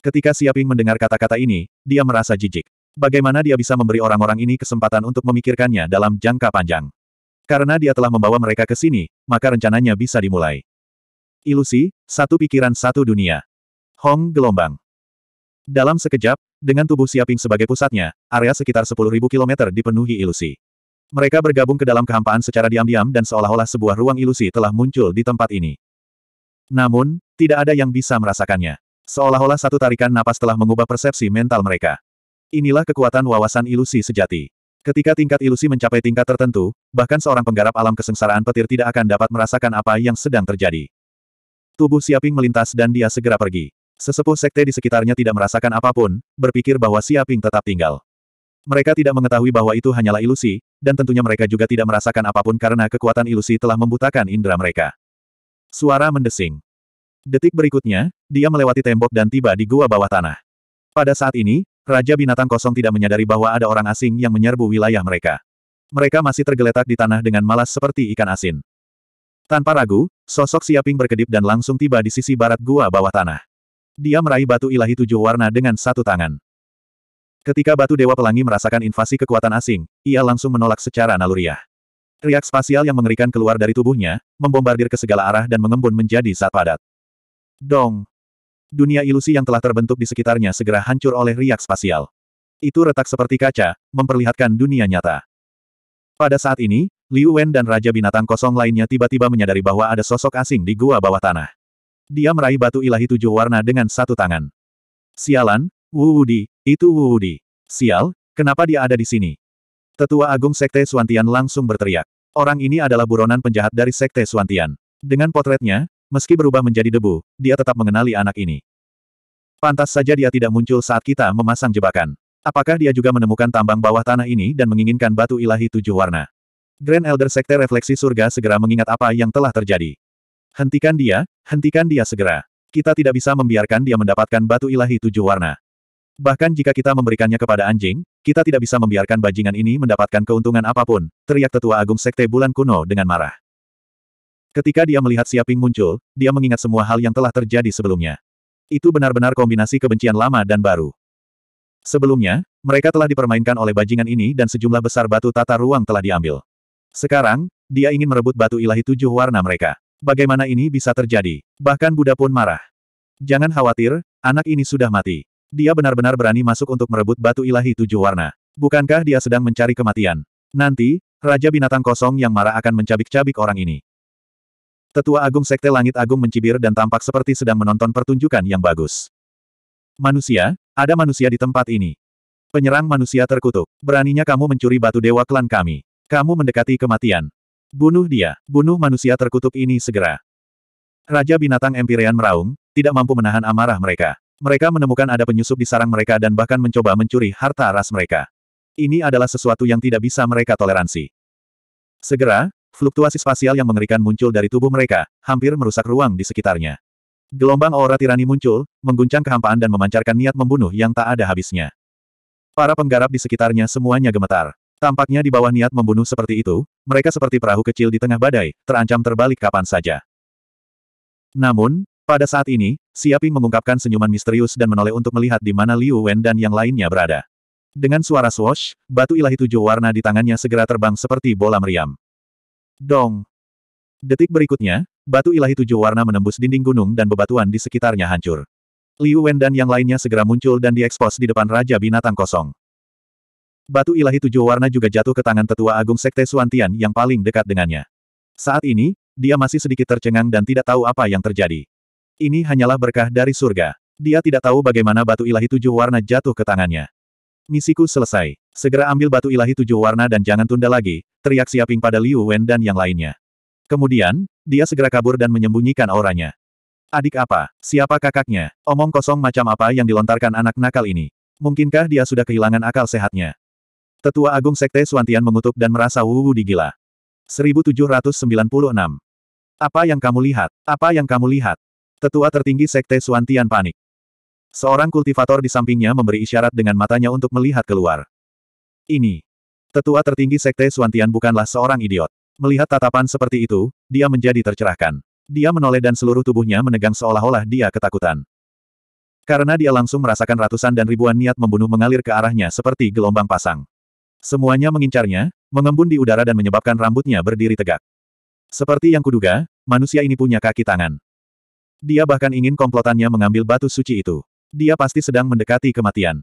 Ketika Siaping mendengar kata-kata ini, dia merasa jijik. Bagaimana dia bisa memberi orang-orang ini kesempatan untuk memikirkannya dalam jangka panjang? Karena dia telah membawa mereka ke sini, maka rencananya bisa dimulai. Ilusi, satu pikiran satu dunia. Hong gelombang. Dalam sekejap, dengan tubuh Siaping sebagai pusatnya, area sekitar 10.000 km dipenuhi ilusi. Mereka bergabung ke dalam kehampaan secara diam-diam dan seolah-olah sebuah ruang ilusi telah muncul di tempat ini. Namun, tidak ada yang bisa merasakannya. Seolah-olah satu tarikan napas telah mengubah persepsi mental mereka. Inilah kekuatan wawasan ilusi sejati. Ketika tingkat ilusi mencapai tingkat tertentu, bahkan seorang penggarap alam kesengsaraan petir tidak akan dapat merasakan apa yang sedang terjadi. Tubuh Siaping melintas dan dia segera pergi. Sesepuh sekte di sekitarnya tidak merasakan apapun, berpikir bahwa Siaping tetap tinggal. Mereka tidak mengetahui bahwa itu hanyalah ilusi, dan tentunya mereka juga tidak merasakan apapun karena kekuatan ilusi telah membutakan indera mereka. Suara mendesing. Detik berikutnya, dia melewati tembok dan tiba di gua bawah tanah. Pada saat ini, Raja binatang kosong tidak menyadari bahwa ada orang asing yang menyerbu wilayah mereka. Mereka masih tergeletak di tanah dengan malas seperti ikan asin. Tanpa ragu, sosok Siaping berkedip dan langsung tiba di sisi barat gua bawah tanah. Dia meraih batu ilahi tujuh warna dengan satu tangan. Ketika batu Dewa Pelangi merasakan invasi kekuatan asing, ia langsung menolak secara naluriah. Riak spasial yang mengerikan keluar dari tubuhnya, membombardir ke segala arah dan mengembun menjadi saat padat. Dong! dunia ilusi yang telah terbentuk di sekitarnya segera hancur oleh riak spasial. Itu retak seperti kaca, memperlihatkan dunia nyata. Pada saat ini, Liu Wen dan Raja Binatang Kosong lainnya tiba-tiba menyadari bahwa ada sosok asing di gua bawah tanah. Dia meraih batu ilahi tujuh warna dengan satu tangan. Sialan, Wu Wudi, itu Wu Wudi. Sial, kenapa dia ada di sini? Tetua Agung Sekte Suantian langsung berteriak. Orang ini adalah buronan penjahat dari Sekte Suantian. Dengan potretnya, Meski berubah menjadi debu, dia tetap mengenali anak ini. Pantas saja dia tidak muncul saat kita memasang jebakan. Apakah dia juga menemukan tambang bawah tanah ini dan menginginkan batu ilahi tujuh warna? Grand Elder Sekte Refleksi Surga segera mengingat apa yang telah terjadi. Hentikan dia, hentikan dia segera. Kita tidak bisa membiarkan dia mendapatkan batu ilahi tujuh warna. Bahkan jika kita memberikannya kepada anjing, kita tidak bisa membiarkan bajingan ini mendapatkan keuntungan apapun, teriak tetua agung sekte bulan kuno dengan marah. Ketika dia melihat Siaping muncul, dia mengingat semua hal yang telah terjadi sebelumnya. Itu benar-benar kombinasi kebencian lama dan baru. Sebelumnya, mereka telah dipermainkan oleh bajingan ini dan sejumlah besar batu tata ruang telah diambil. Sekarang, dia ingin merebut batu ilahi tujuh warna mereka. Bagaimana ini bisa terjadi? Bahkan Buddha pun marah. Jangan khawatir, anak ini sudah mati. Dia benar-benar berani masuk untuk merebut batu ilahi tujuh warna. Bukankah dia sedang mencari kematian? Nanti, Raja Binatang Kosong yang marah akan mencabik-cabik orang ini. Tetua Agung Sekte Langit Agung mencibir dan tampak seperti sedang menonton pertunjukan yang bagus. Manusia, ada manusia di tempat ini. Penyerang manusia terkutuk. Beraninya kamu mencuri batu dewa klan kami. Kamu mendekati kematian. Bunuh dia. Bunuh manusia terkutuk ini segera. Raja binatang Empirean meraung, tidak mampu menahan amarah mereka. Mereka menemukan ada penyusup di sarang mereka dan bahkan mencoba mencuri harta ras mereka. Ini adalah sesuatu yang tidak bisa mereka toleransi. Segera, Fluktuasi spasial yang mengerikan muncul dari tubuh mereka, hampir merusak ruang di sekitarnya. Gelombang aura tirani muncul, mengguncang kehampaan dan memancarkan niat membunuh yang tak ada habisnya. Para penggarap di sekitarnya semuanya gemetar. Tampaknya di bawah niat membunuh seperti itu, mereka seperti perahu kecil di tengah badai, terancam terbalik kapan saja. Namun, pada saat ini, Siaping mengungkapkan senyuman misterius dan menoleh untuk melihat di mana Liu Wen dan yang lainnya berada. Dengan suara swash, batu ilahi tujuh warna di tangannya segera terbang seperti bola meriam. Dong. Detik berikutnya, batu ilahi tujuh warna menembus dinding gunung dan bebatuan di sekitarnya hancur. Liu Wen dan yang lainnya segera muncul dan diekspos di depan Raja Binatang Kosong. Batu ilahi tujuh warna juga jatuh ke tangan tetua agung Sekte Suantian yang paling dekat dengannya. Saat ini, dia masih sedikit tercengang dan tidak tahu apa yang terjadi. Ini hanyalah berkah dari surga. Dia tidak tahu bagaimana batu ilahi tujuh warna jatuh ke tangannya. Misiku selesai. Segera ambil batu ilahi tujuh warna dan jangan tunda lagi, teriak Siaping pada Liu Wen dan yang lainnya. Kemudian, dia segera kabur dan menyembunyikan auranya. Adik apa? Siapa kakaknya? Omong kosong macam apa yang dilontarkan anak nakal ini? Mungkinkah dia sudah kehilangan akal sehatnya? Tetua Agung Sekte Suantian mengutuk dan merasa wuwu digila. 1796. Apa yang kamu lihat? Apa yang kamu lihat? Tetua tertinggi Sekte Suantian panik. Seorang kultivator di sampingnya memberi isyarat dengan matanya untuk melihat keluar. Ini. Tetua tertinggi Sekte Suantian bukanlah seorang idiot. Melihat tatapan seperti itu, dia menjadi tercerahkan. Dia menoleh dan seluruh tubuhnya menegang seolah-olah dia ketakutan. Karena dia langsung merasakan ratusan dan ribuan niat membunuh mengalir ke arahnya seperti gelombang pasang. Semuanya mengincarnya, mengembun di udara dan menyebabkan rambutnya berdiri tegak. Seperti yang kuduga, manusia ini punya kaki tangan. Dia bahkan ingin komplotannya mengambil batu suci itu. Dia pasti sedang mendekati kematian.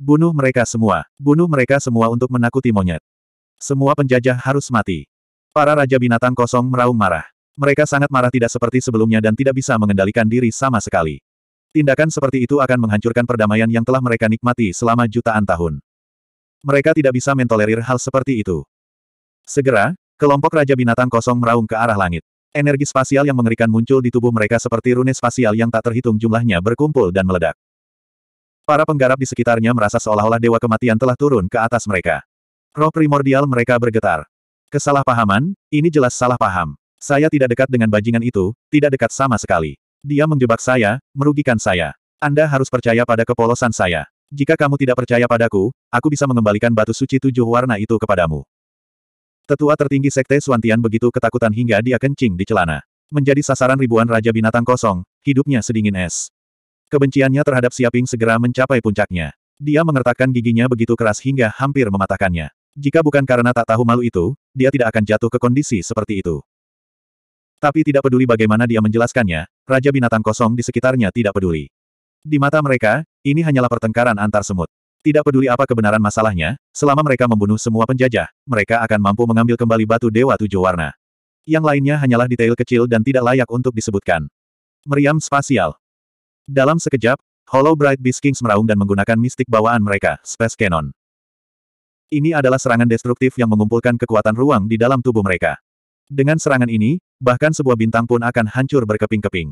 Bunuh mereka semua. Bunuh mereka semua untuk menakuti monyet. Semua penjajah harus mati. Para Raja Binatang Kosong meraung marah. Mereka sangat marah tidak seperti sebelumnya dan tidak bisa mengendalikan diri sama sekali. Tindakan seperti itu akan menghancurkan perdamaian yang telah mereka nikmati selama jutaan tahun. Mereka tidak bisa mentolerir hal seperti itu. Segera, kelompok Raja Binatang Kosong meraung ke arah langit. Energi spasial yang mengerikan muncul di tubuh mereka seperti rune spasial yang tak terhitung jumlahnya berkumpul dan meledak. Para penggarap di sekitarnya merasa seolah-olah dewa kematian telah turun ke atas mereka. Roh primordial mereka bergetar. Kesalahpahaman, ini jelas salah paham. Saya tidak dekat dengan bajingan itu, tidak dekat sama sekali. Dia menjebak saya, merugikan saya. Anda harus percaya pada kepolosan saya. Jika kamu tidak percaya padaku, aku bisa mengembalikan batu suci tujuh warna itu kepadamu. Tetua tertinggi Sekte Suantian begitu ketakutan hingga dia kencing di celana. Menjadi sasaran ribuan raja binatang kosong, hidupnya sedingin es. Kebenciannya terhadap Siaping segera mencapai puncaknya. Dia mengertakkan giginya begitu keras hingga hampir mematahkannya. Jika bukan karena tak tahu malu itu, dia tidak akan jatuh ke kondisi seperti itu. Tapi tidak peduli bagaimana dia menjelaskannya, Raja Binatang Kosong di sekitarnya tidak peduli. Di mata mereka, ini hanyalah pertengkaran antar semut. Tidak peduli apa kebenaran masalahnya, selama mereka membunuh semua penjajah, mereka akan mampu mengambil kembali batu dewa tujuh warna. Yang lainnya hanyalah detail kecil dan tidak layak untuk disebutkan. Meriam spasial. Dalam sekejap, Hollow Bright Beast Kings meraung dan menggunakan mistik bawaan mereka, Space Cannon. Ini adalah serangan destruktif yang mengumpulkan kekuatan ruang di dalam tubuh mereka. Dengan serangan ini, bahkan sebuah bintang pun akan hancur berkeping-keping.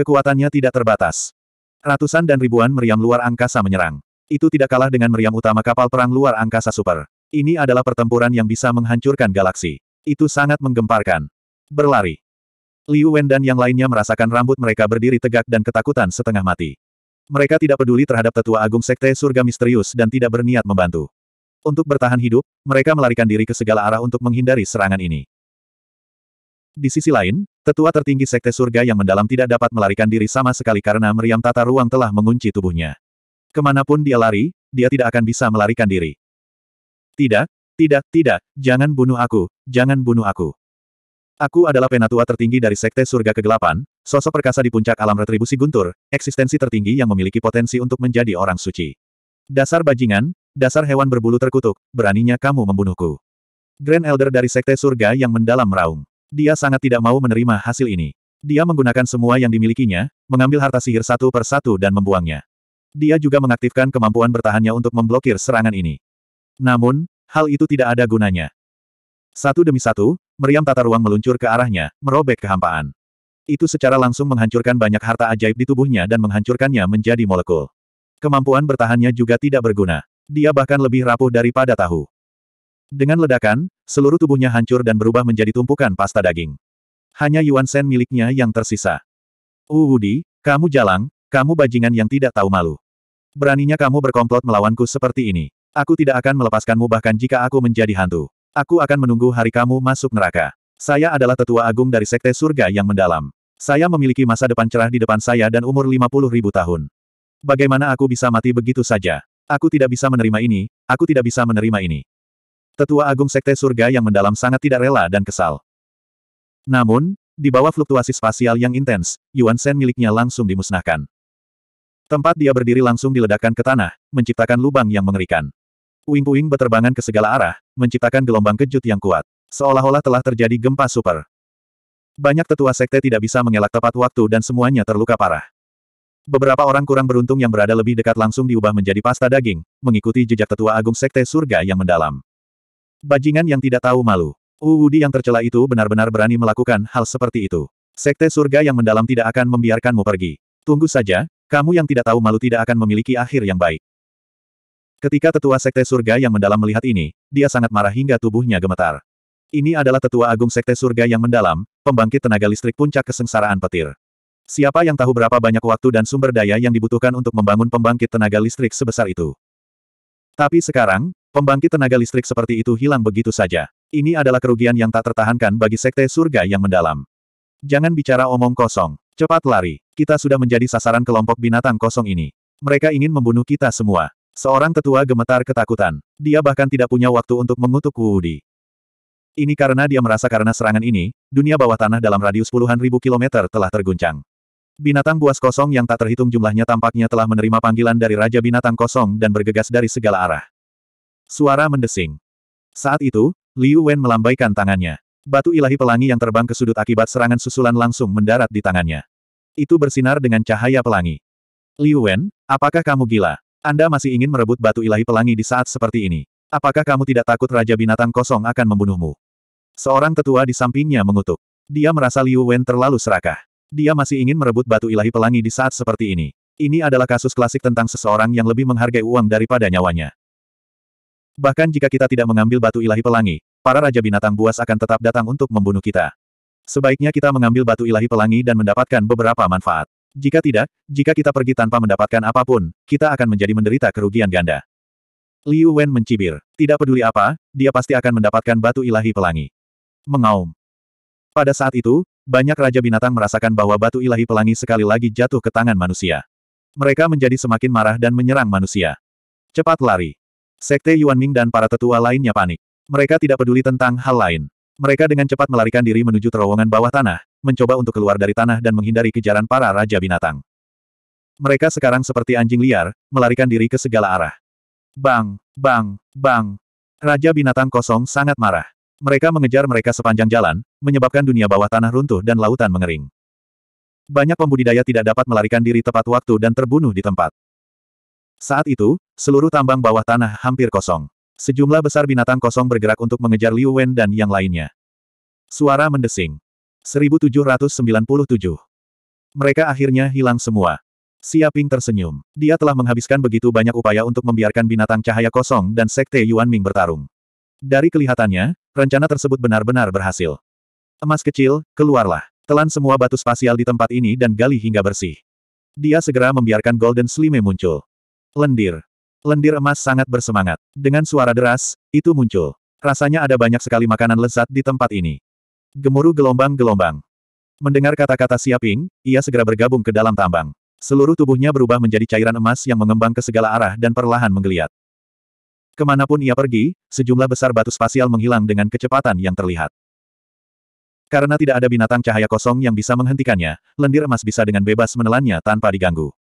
Kekuatannya tidak terbatas. Ratusan dan ribuan meriam luar angkasa menyerang. Itu tidak kalah dengan meriam utama kapal perang luar angkasa super. Ini adalah pertempuran yang bisa menghancurkan galaksi. Itu sangat menggemparkan. Berlari. Liu Wen dan yang lainnya merasakan rambut mereka berdiri tegak dan ketakutan setengah mati. Mereka tidak peduli terhadap tetua agung sekte surga misterius dan tidak berniat membantu. Untuk bertahan hidup, mereka melarikan diri ke segala arah untuk menghindari serangan ini. Di sisi lain, tetua tertinggi sekte surga yang mendalam tidak dapat melarikan diri sama sekali karena meriam tata ruang telah mengunci tubuhnya. Kemanapun dia lari, dia tidak akan bisa melarikan diri. Tidak, tidak, tidak, jangan bunuh aku, jangan bunuh aku. Aku adalah penatua tertinggi dari Sekte Surga Kegelapan, sosok perkasa di puncak alam retribusi guntur, eksistensi tertinggi yang memiliki potensi untuk menjadi orang suci. Dasar bajingan, dasar hewan berbulu terkutuk, beraninya kamu membunuhku. Grand Elder dari Sekte Surga yang mendalam meraung. Dia sangat tidak mau menerima hasil ini. Dia menggunakan semua yang dimilikinya, mengambil harta sihir satu per satu dan membuangnya dia juga mengaktifkan kemampuan bertahannya untuk memblokir serangan ini. Namun, hal itu tidak ada gunanya. Satu demi satu, meriam tata ruang meluncur ke arahnya, merobek kehampaan. Itu secara langsung menghancurkan banyak harta ajaib di tubuhnya dan menghancurkannya menjadi molekul. Kemampuan bertahannya juga tidak berguna. Dia bahkan lebih rapuh daripada tahu. Dengan ledakan, seluruh tubuhnya hancur dan berubah menjadi tumpukan pasta daging. Hanya Yuan Shen miliknya yang tersisa. Uudi, kamu jalang, kamu bajingan yang tidak tahu malu. Beraninya kamu berkomplot melawanku seperti ini. Aku tidak akan melepaskanmu bahkan jika aku menjadi hantu. Aku akan menunggu hari kamu masuk neraka. Saya adalah tetua agung dari Sekte Surga yang mendalam. Saya memiliki masa depan cerah di depan saya dan umur 50 ribu tahun. Bagaimana aku bisa mati begitu saja? Aku tidak bisa menerima ini, aku tidak bisa menerima ini. Tetua Agung Sekte Surga yang mendalam sangat tidak rela dan kesal. Namun, di bawah fluktuasi spasial yang intens, Yuan Shen miliknya langsung dimusnahkan. Tempat dia berdiri langsung diledakkan ke tanah, menciptakan lubang yang mengerikan. Puing-puing berterbangan ke segala arah, menciptakan gelombang kejut yang kuat. Seolah-olah telah terjadi gempa super. Banyak tetua sekte tidak bisa mengelak tepat waktu dan semuanya terluka parah. Beberapa orang kurang beruntung yang berada lebih dekat langsung diubah menjadi pasta daging, mengikuti jejak tetua agung sekte surga yang mendalam. Bajingan yang tidak tahu malu. Uwudi yang tercela itu benar-benar berani melakukan hal seperti itu. Sekte surga yang mendalam tidak akan membiarkanmu pergi. Tunggu saja, kamu yang tidak tahu malu tidak akan memiliki akhir yang baik. Ketika tetua sekte surga yang mendalam melihat ini, dia sangat marah hingga tubuhnya gemetar. Ini adalah tetua agung sekte surga yang mendalam, pembangkit tenaga listrik puncak kesengsaraan petir. Siapa yang tahu berapa banyak waktu dan sumber daya yang dibutuhkan untuk membangun pembangkit tenaga listrik sebesar itu? Tapi sekarang, pembangkit tenaga listrik seperti itu hilang begitu saja. Ini adalah kerugian yang tak tertahankan bagi sekte surga yang mendalam. Jangan bicara omong kosong. Cepat lari. Kita sudah menjadi sasaran kelompok binatang kosong ini. Mereka ingin membunuh kita semua. Seorang tetua gemetar ketakutan. Dia bahkan tidak punya waktu untuk mengutuk Wudi. Ini karena dia merasa karena serangan ini, dunia bawah tanah dalam radius puluhan ribu kilometer telah terguncang. Binatang buas kosong yang tak terhitung jumlahnya tampaknya telah menerima panggilan dari Raja Binatang Kosong dan bergegas dari segala arah. Suara mendesing. Saat itu, Liu Wen melambaikan tangannya. Batu ilahi pelangi yang terbang ke sudut akibat serangan susulan langsung mendarat di tangannya itu bersinar dengan cahaya pelangi. Liu Wen, apakah kamu gila? Anda masih ingin merebut batu ilahi pelangi di saat seperti ini. Apakah kamu tidak takut Raja Binatang Kosong akan membunuhmu? Seorang tetua di sampingnya mengutuk. Dia merasa Liu Wen terlalu serakah. Dia masih ingin merebut batu ilahi pelangi di saat seperti ini. Ini adalah kasus klasik tentang seseorang yang lebih menghargai uang daripada nyawanya. Bahkan jika kita tidak mengambil batu ilahi pelangi, para Raja Binatang Buas akan tetap datang untuk membunuh kita. Sebaiknya kita mengambil batu ilahi pelangi dan mendapatkan beberapa manfaat. Jika tidak, jika kita pergi tanpa mendapatkan apapun, kita akan menjadi menderita kerugian ganda. Liu Wen mencibir. Tidak peduli apa, dia pasti akan mendapatkan batu ilahi pelangi. Mengaum. Pada saat itu, banyak raja binatang merasakan bahwa batu ilahi pelangi sekali lagi jatuh ke tangan manusia. Mereka menjadi semakin marah dan menyerang manusia. Cepat lari. Sekte Yuan Ming dan para tetua lainnya panik. Mereka tidak peduli tentang hal lain. Mereka dengan cepat melarikan diri menuju terowongan bawah tanah, mencoba untuk keluar dari tanah dan menghindari kejaran para raja binatang. Mereka sekarang seperti anjing liar, melarikan diri ke segala arah. Bang, bang, bang. Raja binatang kosong sangat marah. Mereka mengejar mereka sepanjang jalan, menyebabkan dunia bawah tanah runtuh dan lautan mengering. Banyak pembudidaya tidak dapat melarikan diri tepat waktu dan terbunuh di tempat. Saat itu, seluruh tambang bawah tanah hampir kosong. Sejumlah besar binatang kosong bergerak untuk mengejar Liu Wen dan yang lainnya. Suara mendesing. 1797. Mereka akhirnya hilang semua. Siaping tersenyum. Dia telah menghabiskan begitu banyak upaya untuk membiarkan binatang cahaya kosong dan sekte Yuan Ming bertarung. Dari kelihatannya, rencana tersebut benar-benar berhasil. Emas kecil, keluarlah. Telan semua batu spasial di tempat ini dan gali hingga bersih. Dia segera membiarkan Golden Slime muncul. Lendir. Lendir emas sangat bersemangat. Dengan suara deras, itu muncul. Rasanya ada banyak sekali makanan lezat di tempat ini. Gemuruh gelombang-gelombang. Mendengar kata-kata Siaping, ia segera bergabung ke dalam tambang. Seluruh tubuhnya berubah menjadi cairan emas yang mengembang ke segala arah dan perlahan menggeliat. Kemanapun ia pergi, sejumlah besar batu spasial menghilang dengan kecepatan yang terlihat. Karena tidak ada binatang cahaya kosong yang bisa menghentikannya, lendir emas bisa dengan bebas menelannya tanpa diganggu.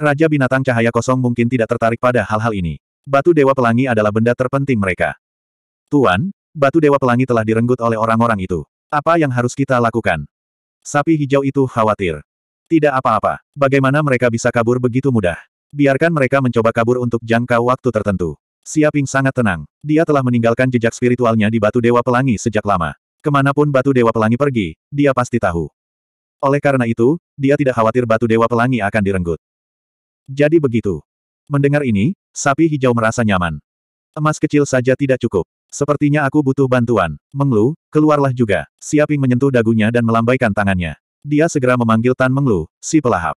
Raja binatang cahaya kosong mungkin tidak tertarik pada hal-hal ini. Batu Dewa Pelangi adalah benda terpenting mereka. Tuan, Batu Dewa Pelangi telah direnggut oleh orang-orang itu. Apa yang harus kita lakukan? Sapi hijau itu khawatir. Tidak apa-apa. Bagaimana mereka bisa kabur begitu mudah? Biarkan mereka mencoba kabur untuk jangka waktu tertentu. Siaping sangat tenang. Dia telah meninggalkan jejak spiritualnya di Batu Dewa Pelangi sejak lama. Kemanapun Batu Dewa Pelangi pergi, dia pasti tahu. Oleh karena itu, dia tidak khawatir Batu Dewa Pelangi akan direnggut. Jadi begitu. Mendengar ini, sapi hijau merasa nyaman. Emas kecil saja tidak cukup. Sepertinya aku butuh bantuan. Menglu, keluarlah juga. Siaping menyentuh dagunya dan melambaikan tangannya. Dia segera memanggil Tan Menglu, si pelahap.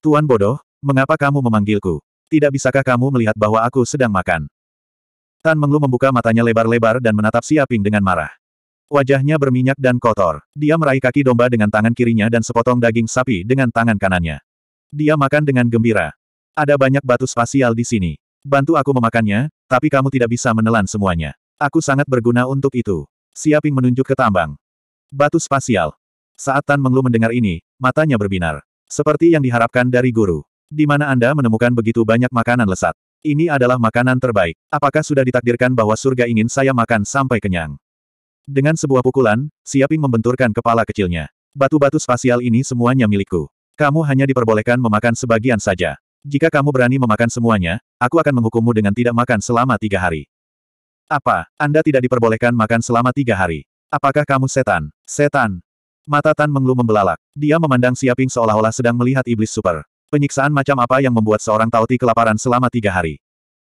Tuan bodoh, mengapa kamu memanggilku? Tidak bisakah kamu melihat bahwa aku sedang makan? Tan Menglu membuka matanya lebar-lebar dan menatap Siaping dengan marah. Wajahnya berminyak dan kotor. Dia meraih kaki domba dengan tangan kirinya dan sepotong daging sapi dengan tangan kanannya. Dia makan dengan gembira. Ada banyak batu spasial di sini. Bantu aku memakannya, tapi kamu tidak bisa menelan semuanya. Aku sangat berguna untuk itu. Siaping menunjuk ke tambang. Batu spasial. Saat Tan Menglu mendengar ini, matanya berbinar. Seperti yang diharapkan dari guru. Di mana Anda menemukan begitu banyak makanan lesat? Ini adalah makanan terbaik. Apakah sudah ditakdirkan bahwa surga ingin saya makan sampai kenyang? Dengan sebuah pukulan, Siaping membenturkan kepala kecilnya. Batu-batu spasial ini semuanya milikku. Kamu hanya diperbolehkan memakan sebagian saja. Jika kamu berani memakan semuanya, aku akan menghukummu dengan tidak makan selama tiga hari. Apa, Anda tidak diperbolehkan makan selama tiga hari? Apakah kamu setan? Setan! Mata Tan Menglu membelalak. Dia memandang Siaping seolah-olah sedang melihat iblis super. Penyiksaan macam apa yang membuat seorang Tauti kelaparan selama tiga hari?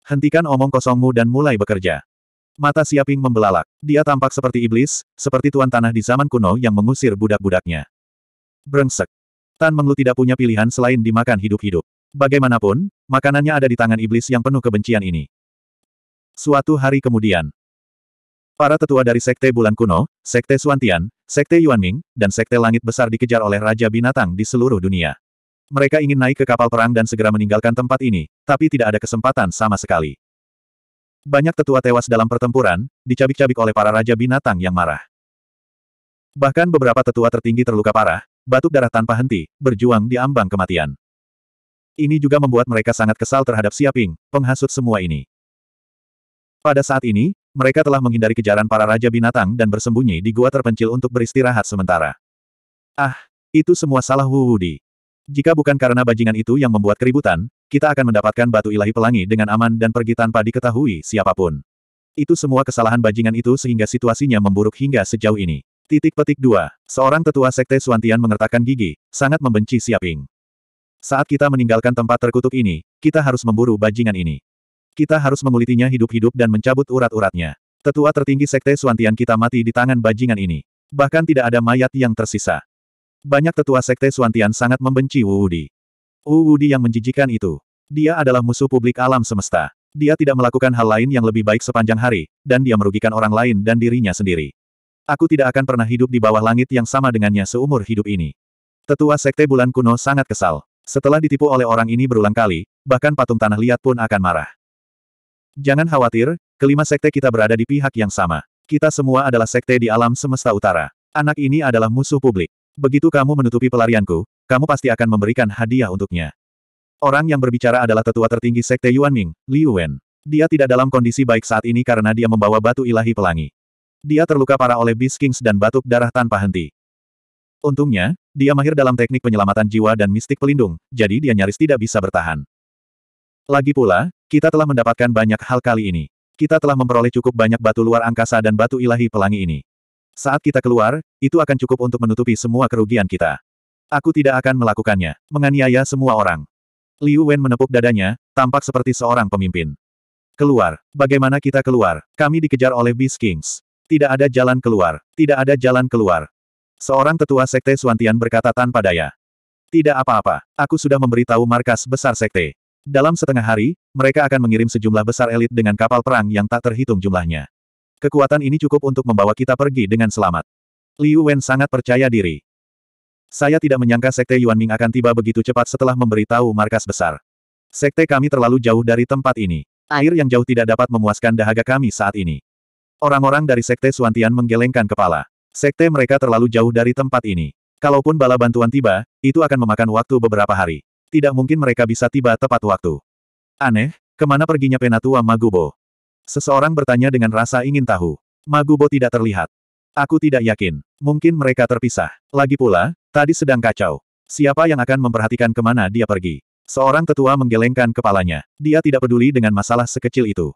Hentikan omong kosongmu dan mulai bekerja. Mata Siaping membelalak. Dia tampak seperti iblis, seperti tuan tanah di zaman kuno yang mengusir budak-budaknya. Brengsek. Tan Menglu tidak punya pilihan selain dimakan hidup-hidup. Bagaimanapun, makanannya ada di tangan iblis yang penuh kebencian ini. Suatu hari kemudian, para tetua dari Sekte Bulan Kuno, Sekte Suantian, Sekte Yuanming, dan Sekte Langit Besar dikejar oleh Raja Binatang di seluruh dunia. Mereka ingin naik ke kapal perang dan segera meninggalkan tempat ini, tapi tidak ada kesempatan sama sekali. Banyak tetua tewas dalam pertempuran, dicabik-cabik oleh para Raja Binatang yang marah. Bahkan beberapa tetua tertinggi terluka parah, batuk darah tanpa henti, berjuang di ambang kematian. Ini juga membuat mereka sangat kesal terhadap Siaping, penghasut semua ini. Pada saat ini, mereka telah menghindari kejaran para raja binatang dan bersembunyi di gua terpencil untuk beristirahat sementara. Ah, itu semua salah Wu Wudi. Jika bukan karena bajingan itu yang membuat keributan, kita akan mendapatkan batu ilahi pelangi dengan aman dan pergi tanpa diketahui siapapun. Itu semua kesalahan bajingan itu sehingga situasinya memburuk hingga sejauh ini. Titik petik 2. Seorang tetua sekte Suantian mengertakkan gigi, sangat membenci Siaping. Saat kita meninggalkan tempat terkutuk ini, kita harus memburu bajingan ini. Kita harus mengulitinya hidup-hidup dan mencabut urat-uratnya. Tetua tertinggi Sekte Suantian kita mati di tangan bajingan ini. Bahkan tidak ada mayat yang tersisa. Banyak tetua Sekte Suantian sangat membenci Wu Wu Wuudi yang menjijikan itu. Dia adalah musuh publik alam semesta. Dia tidak melakukan hal lain yang lebih baik sepanjang hari, dan dia merugikan orang lain dan dirinya sendiri. Aku tidak akan pernah hidup di bawah langit yang sama dengannya seumur hidup ini. Tetua Sekte Bulan Kuno sangat kesal. Setelah ditipu oleh orang ini berulang kali, bahkan patung tanah liat pun akan marah. Jangan khawatir, kelima sekte kita berada di pihak yang sama. Kita semua adalah sekte di alam semesta utara. Anak ini adalah musuh publik. Begitu kamu menutupi pelarianku, kamu pasti akan memberikan hadiah untuknya. Orang yang berbicara adalah tetua tertinggi sekte Yuanming, Liu Wen. Dia tidak dalam kondisi baik saat ini karena dia membawa batu ilahi pelangi. Dia terluka parah oleh Beast Kings dan batuk darah tanpa henti. Untungnya, dia mahir dalam teknik penyelamatan jiwa dan mistik pelindung, jadi dia nyaris tidak bisa bertahan. Lagi pula, kita telah mendapatkan banyak hal kali ini. Kita telah memperoleh cukup banyak batu luar angkasa dan batu ilahi pelangi ini. Saat kita keluar, itu akan cukup untuk menutupi semua kerugian kita. Aku tidak akan melakukannya, menganiaya semua orang. Liu Wen menepuk dadanya, tampak seperti seorang pemimpin. Keluar. Bagaimana kita keluar? Kami dikejar oleh Beast Kings. Tidak ada jalan keluar. Tidak ada jalan keluar. Seorang tetua sekte Suantian berkata tanpa daya. Tidak apa-apa, aku sudah memberitahu markas besar sekte. Dalam setengah hari, mereka akan mengirim sejumlah besar elit dengan kapal perang yang tak terhitung jumlahnya. Kekuatan ini cukup untuk membawa kita pergi dengan selamat. Liu Wen sangat percaya diri. Saya tidak menyangka sekte Yuan Ming akan tiba begitu cepat setelah memberitahu markas besar. Sekte kami terlalu jauh dari tempat ini. Air yang jauh tidak dapat memuaskan dahaga kami saat ini. Orang-orang dari sekte Suantian menggelengkan kepala. Sekte mereka terlalu jauh dari tempat ini. Kalaupun bala bantuan tiba, itu akan memakan waktu beberapa hari. Tidak mungkin mereka bisa tiba tepat waktu. Aneh, kemana perginya Penatua Magubo? Seseorang bertanya dengan rasa ingin tahu. Magubo tidak terlihat. Aku tidak yakin. Mungkin mereka terpisah. Lagi pula, tadi sedang kacau. Siapa yang akan memperhatikan kemana dia pergi? Seorang tetua menggelengkan kepalanya. Dia tidak peduli dengan masalah sekecil itu.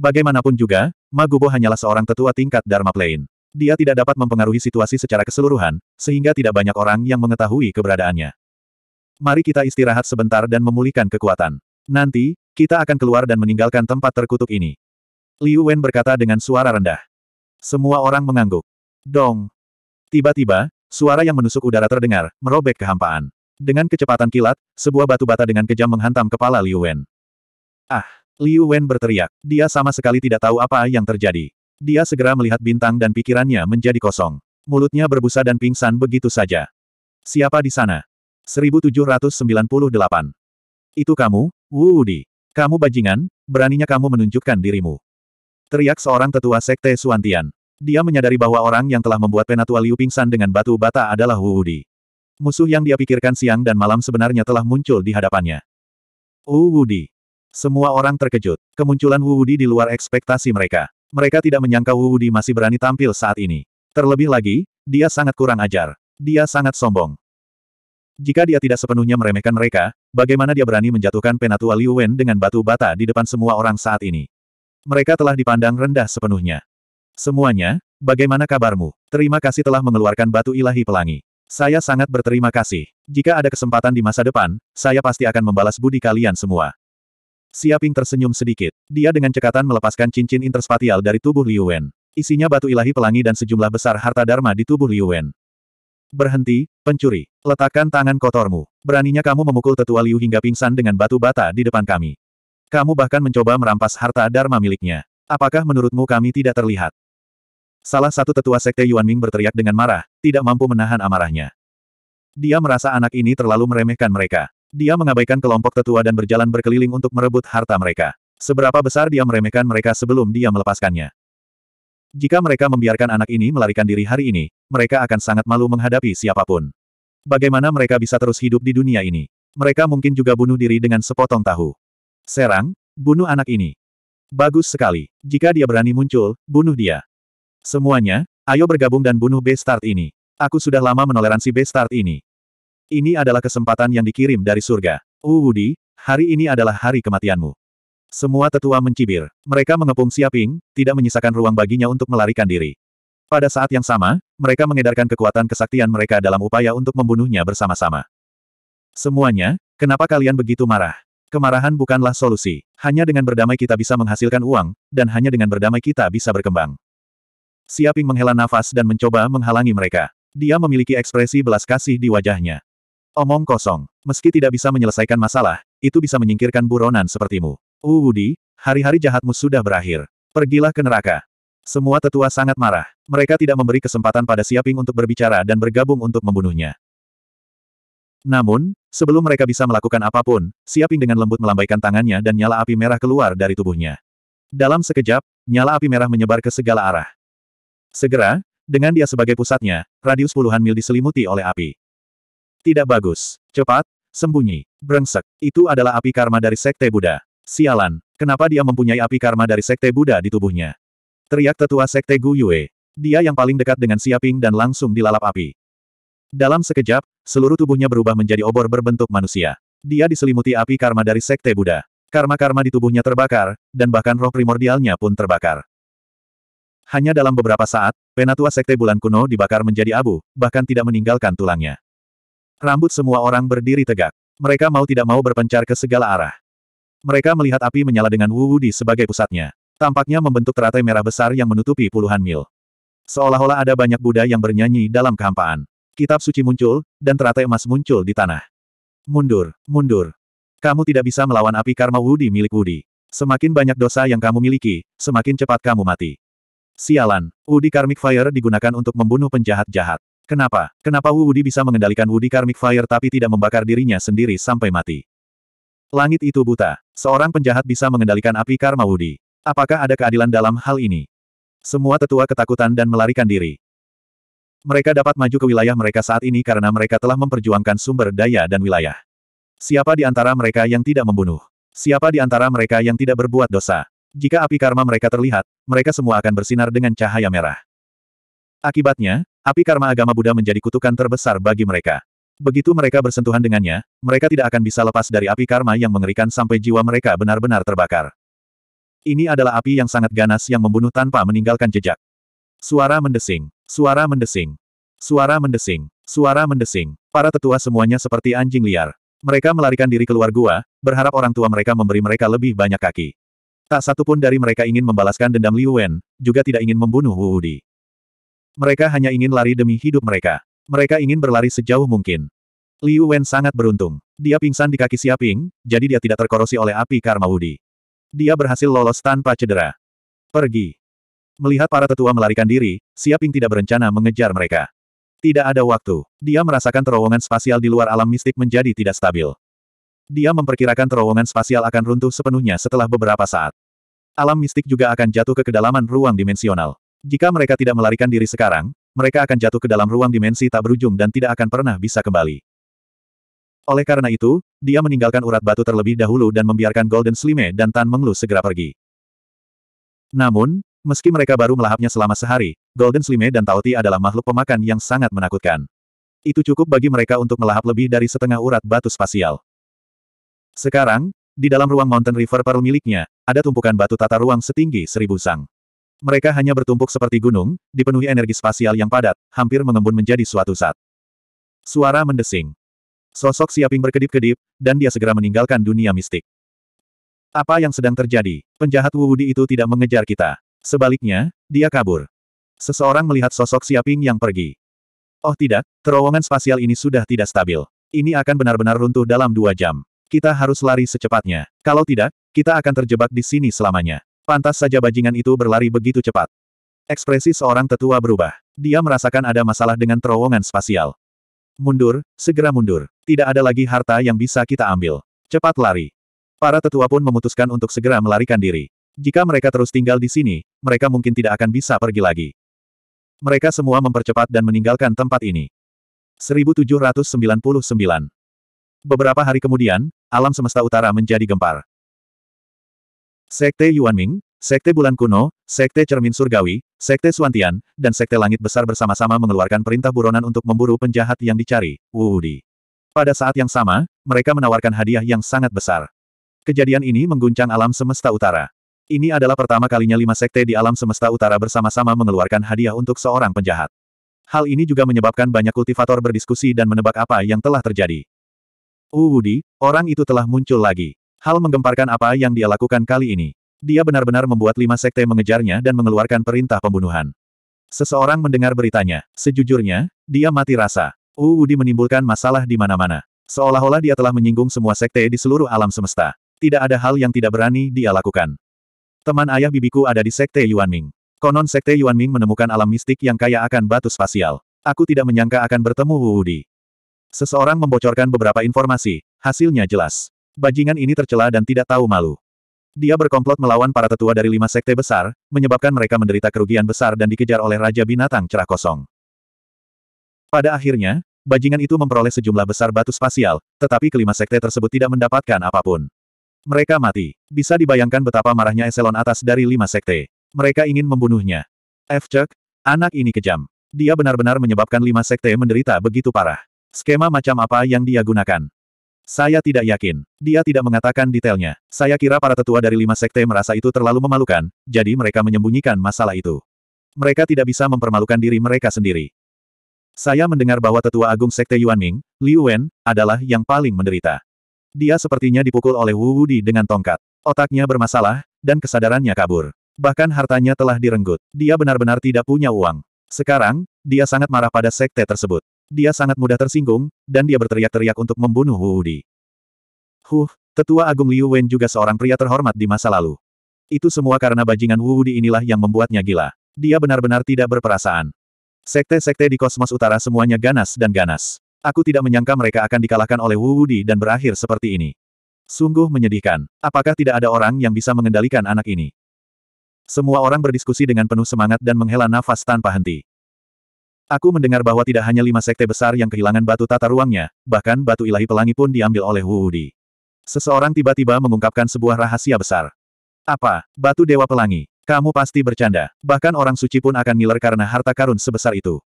Bagaimanapun juga, Magubo hanyalah seorang tetua tingkat Dharma Plain. Dia tidak dapat mempengaruhi situasi secara keseluruhan, sehingga tidak banyak orang yang mengetahui keberadaannya. Mari kita istirahat sebentar dan memulihkan kekuatan. Nanti, kita akan keluar dan meninggalkan tempat terkutuk ini. Liu Wen berkata dengan suara rendah. Semua orang mengangguk. Dong. Tiba-tiba, suara yang menusuk udara terdengar, merobek kehampaan. Dengan kecepatan kilat, sebuah batu bata dengan kejam menghantam kepala Liu Wen. Ah! Liu Wen berteriak. Dia sama sekali tidak tahu apa yang terjadi. Dia segera melihat bintang dan pikirannya menjadi kosong. Mulutnya berbusa dan pingsan begitu saja. Siapa di sana? 1798. Itu kamu, Wudi. Kamu bajingan, beraninya kamu menunjukkan dirimu. Teriak seorang tetua sekte Suantian. Dia menyadari bahwa orang yang telah membuat penatua Liu pingsan dengan batu bata adalah Wudi. Musuh yang dia pikirkan siang dan malam sebenarnya telah muncul di hadapannya. Wudi. Semua orang terkejut. Kemunculan Wudi di luar ekspektasi mereka. Mereka tidak menyangka Wu Di masih berani tampil saat ini. Terlebih lagi, dia sangat kurang ajar. Dia sangat sombong. Jika dia tidak sepenuhnya meremehkan mereka, bagaimana dia berani menjatuhkan penatua Liu Wen dengan batu bata di depan semua orang saat ini? Mereka telah dipandang rendah sepenuhnya. Semuanya, bagaimana kabarmu? Terima kasih telah mengeluarkan batu ilahi pelangi. Saya sangat berterima kasih. Jika ada kesempatan di masa depan, saya pasti akan membalas budi kalian semua. Siaping tersenyum sedikit. Dia dengan cekatan melepaskan cincin interspatial dari tubuh Liu Wen. Isinya batu ilahi pelangi dan sejumlah besar harta dharma di tubuh Liu Wen. Berhenti, pencuri. Letakkan tangan kotormu. Beraninya kamu memukul tetua Liu hingga pingsan dengan batu bata di depan kami. Kamu bahkan mencoba merampas harta dharma miliknya. Apakah menurutmu kami tidak terlihat? Salah satu tetua sekte Yuan Ming berteriak dengan marah, tidak mampu menahan amarahnya. Dia merasa anak ini terlalu meremehkan mereka. Dia mengabaikan kelompok tetua dan berjalan berkeliling untuk merebut harta mereka. Seberapa besar dia meremehkan mereka sebelum dia melepaskannya. Jika mereka membiarkan anak ini melarikan diri hari ini, mereka akan sangat malu menghadapi siapapun. Bagaimana mereka bisa terus hidup di dunia ini? Mereka mungkin juga bunuh diri dengan sepotong tahu. Serang, bunuh anak ini. Bagus sekali. Jika dia berani muncul, bunuh dia. Semuanya, ayo bergabung dan bunuh Bestart ini. Aku sudah lama menoleransi Bestart ini. Ini adalah kesempatan yang dikirim dari surga. Uwudi, uh, hari ini adalah hari kematianmu. Semua tetua mencibir. Mereka mengepung Siaping, tidak menyisakan ruang baginya untuk melarikan diri. Pada saat yang sama, mereka mengedarkan kekuatan kesaktian mereka dalam upaya untuk membunuhnya bersama-sama. Semuanya, kenapa kalian begitu marah? Kemarahan bukanlah solusi. Hanya dengan berdamai kita bisa menghasilkan uang, dan hanya dengan berdamai kita bisa berkembang. Siaping menghela nafas dan mencoba menghalangi mereka. Dia memiliki ekspresi belas kasih di wajahnya. Omong kosong. Meski tidak bisa menyelesaikan masalah, itu bisa menyingkirkan buronan sepertimu. Uwudi, uh, hari-hari jahatmu sudah berakhir. Pergilah ke neraka. Semua tetua sangat marah. Mereka tidak memberi kesempatan pada Siaping untuk berbicara dan bergabung untuk membunuhnya. Namun, sebelum mereka bisa melakukan apapun, Siaping dengan lembut melambaikan tangannya dan nyala api merah keluar dari tubuhnya. Dalam sekejap, nyala api merah menyebar ke segala arah. Segera, dengan dia sebagai pusatnya, radius puluhan mil diselimuti oleh api. Tidak bagus. Cepat, sembunyi. Brengsek. Itu adalah api karma dari Sekte Buddha. Sialan. Kenapa dia mempunyai api karma dari Sekte Buddha di tubuhnya? Teriak tetua Sekte Gu Yue. Dia yang paling dekat dengan Siaping dan langsung dilalap api. Dalam sekejap, seluruh tubuhnya berubah menjadi obor berbentuk manusia. Dia diselimuti api karma dari Sekte Buddha. Karma-karma di tubuhnya terbakar, dan bahkan roh primordialnya pun terbakar. Hanya dalam beberapa saat, penatua Sekte Bulan Kuno dibakar menjadi abu, bahkan tidak meninggalkan tulangnya. Rambut semua orang berdiri tegak. Mereka mau tidak mau berpencar ke segala arah. Mereka melihat api menyala dengan Wu Wudi sebagai pusatnya. Tampaknya membentuk teratai merah besar yang menutupi puluhan mil. Seolah-olah ada banyak Buddha yang bernyanyi dalam kehampaan. Kitab suci muncul, dan teratai emas muncul di tanah. Mundur, mundur. Kamu tidak bisa melawan api karma Wudi milik Wudi. Semakin banyak dosa yang kamu miliki, semakin cepat kamu mati. Sialan, Wudi Karmic Fire digunakan untuk membunuh penjahat-jahat. Kenapa? Kenapa Wu Wudi bisa mengendalikan Wudi Karmic Fire tapi tidak membakar dirinya sendiri sampai mati? Langit itu buta. Seorang penjahat bisa mengendalikan api karma Wudi. Apakah ada keadilan dalam hal ini? Semua tetua ketakutan dan melarikan diri. Mereka dapat maju ke wilayah mereka saat ini karena mereka telah memperjuangkan sumber daya dan wilayah. Siapa di antara mereka yang tidak membunuh? Siapa di antara mereka yang tidak berbuat dosa? Jika api karma mereka terlihat, mereka semua akan bersinar dengan cahaya merah. Akibatnya, Api karma agama Buddha menjadi kutukan terbesar bagi mereka. Begitu mereka bersentuhan dengannya, mereka tidak akan bisa lepas dari api karma yang mengerikan sampai jiwa mereka benar-benar terbakar. Ini adalah api yang sangat ganas yang membunuh tanpa meninggalkan jejak. Suara mendesing, suara mendesing, suara mendesing, suara mendesing. Para tetua semuanya seperti anjing liar. Mereka melarikan diri keluar gua, berharap orang tua mereka memberi mereka lebih banyak kaki. Tak satu pun dari mereka ingin membalaskan dendam Liu Wen, juga tidak ingin membunuh Wu Di. Mereka hanya ingin lari demi hidup mereka. Mereka ingin berlari sejauh mungkin. Liu Wen sangat beruntung. Dia pingsan di kaki Siaping, jadi dia tidak terkorosi oleh api karma wudi. Dia berhasil lolos tanpa cedera. Pergi. Melihat para tetua melarikan diri, Siaping tidak berencana mengejar mereka. Tidak ada waktu. Dia merasakan terowongan spasial di luar alam mistik menjadi tidak stabil. Dia memperkirakan terowongan spasial akan runtuh sepenuhnya setelah beberapa saat. Alam mistik juga akan jatuh ke kedalaman ruang dimensional. Jika mereka tidak melarikan diri sekarang, mereka akan jatuh ke dalam ruang dimensi tak berujung dan tidak akan pernah bisa kembali. Oleh karena itu, dia meninggalkan urat batu terlebih dahulu dan membiarkan Golden Slime dan Tan Menglu segera pergi. Namun, meski mereka baru melahapnya selama sehari, Golden Slime dan Tauti adalah makhluk pemakan yang sangat menakutkan. Itu cukup bagi mereka untuk melahap lebih dari setengah urat batu spasial. Sekarang, di dalam ruang Mountain River Pearl miliknya, ada tumpukan batu tata ruang setinggi seribu sang. Mereka hanya bertumpuk seperti gunung, dipenuhi energi spasial yang padat, hampir mengembun menjadi suatu saat. Suara mendesing. Sosok Siaping berkedip-kedip, dan dia segera meninggalkan dunia mistik. Apa yang sedang terjadi? Penjahat Wudi itu tidak mengejar kita. Sebaliknya, dia kabur. Seseorang melihat sosok Siaping yang pergi. Oh tidak, terowongan spasial ini sudah tidak stabil. Ini akan benar-benar runtuh dalam dua jam. Kita harus lari secepatnya. Kalau tidak, kita akan terjebak di sini selamanya. Pantas saja bajingan itu berlari begitu cepat. Ekspresi seorang tetua berubah. Dia merasakan ada masalah dengan terowongan spasial. Mundur, segera mundur. Tidak ada lagi harta yang bisa kita ambil. Cepat lari. Para tetua pun memutuskan untuk segera melarikan diri. Jika mereka terus tinggal di sini, mereka mungkin tidak akan bisa pergi lagi. Mereka semua mempercepat dan meninggalkan tempat ini. 1799 Beberapa hari kemudian, alam semesta utara menjadi gempar. Sekte Yuanming, Sekte Bulan Kuno, Sekte Cermin Surgawi, Sekte Suantian, dan Sekte Langit Besar bersama-sama mengeluarkan perintah buronan untuk memburu penjahat yang dicari, Wu Wudi. Pada saat yang sama, mereka menawarkan hadiah yang sangat besar. Kejadian ini mengguncang alam semesta utara. Ini adalah pertama kalinya lima sekte di alam semesta utara bersama-sama mengeluarkan hadiah untuk seorang penjahat. Hal ini juga menyebabkan banyak kultivator berdiskusi dan menebak apa yang telah terjadi. Uwudi, orang itu telah muncul lagi. Hal menggemparkan apa yang dia lakukan kali ini. Dia benar-benar membuat lima sekte mengejarnya dan mengeluarkan perintah pembunuhan. Seseorang mendengar beritanya. Sejujurnya, dia mati rasa. Uudi menimbulkan masalah di mana-mana. Seolah-olah dia telah menyinggung semua sekte di seluruh alam semesta. Tidak ada hal yang tidak berani dia lakukan. Teman ayah bibiku ada di sekte Yuanming. Konon sekte Yuanming menemukan alam mistik yang kaya akan batu spasial. Aku tidak menyangka akan bertemu Wu Wudi. Seseorang membocorkan beberapa informasi, hasilnya jelas. Bajingan ini tercela dan tidak tahu malu. Dia berkomplot melawan para tetua dari lima sekte besar, menyebabkan mereka menderita kerugian besar dan dikejar oleh Raja Binatang Cerah Kosong. Pada akhirnya, bajingan itu memperoleh sejumlah besar batu spasial, tetapi kelima sekte tersebut tidak mendapatkan apapun. Mereka mati. Bisa dibayangkan betapa marahnya eselon atas dari lima sekte. Mereka ingin membunuhnya. F. Chuck, anak ini kejam. Dia benar-benar menyebabkan lima sekte menderita begitu parah. Skema macam apa yang dia gunakan? Saya tidak yakin. Dia tidak mengatakan detailnya. Saya kira para tetua dari lima sekte merasa itu terlalu memalukan, jadi mereka menyembunyikan masalah itu. Mereka tidak bisa mempermalukan diri mereka sendiri. Saya mendengar bahwa tetua agung sekte Yuan Yuanming, Liu Wen, adalah yang paling menderita. Dia sepertinya dipukul oleh Wu Wudi dengan tongkat. Otaknya bermasalah, dan kesadarannya kabur. Bahkan hartanya telah direnggut. Dia benar-benar tidak punya uang. Sekarang, dia sangat marah pada sekte tersebut. Dia sangat mudah tersinggung, dan dia berteriak-teriak untuk membunuh Wu Di. Huh, tetua agung Liu Wen juga seorang pria terhormat di masa lalu. Itu semua karena bajingan Wu Di inilah yang membuatnya gila. Dia benar-benar tidak berperasaan. Sekte-sekte di kosmos utara semuanya ganas dan ganas. Aku tidak menyangka mereka akan dikalahkan oleh Wu Di dan berakhir seperti ini. Sungguh menyedihkan. Apakah tidak ada orang yang bisa mengendalikan anak ini? Semua orang berdiskusi dengan penuh semangat dan menghela nafas tanpa henti. Aku mendengar bahwa tidak hanya lima sekte besar yang kehilangan batu tata ruangnya, bahkan batu ilahi pelangi pun diambil oleh Wuudi. Seseorang tiba-tiba mengungkapkan sebuah rahasia besar. Apa, batu dewa pelangi? Kamu pasti bercanda. Bahkan orang suci pun akan ngiler karena harta karun sebesar itu.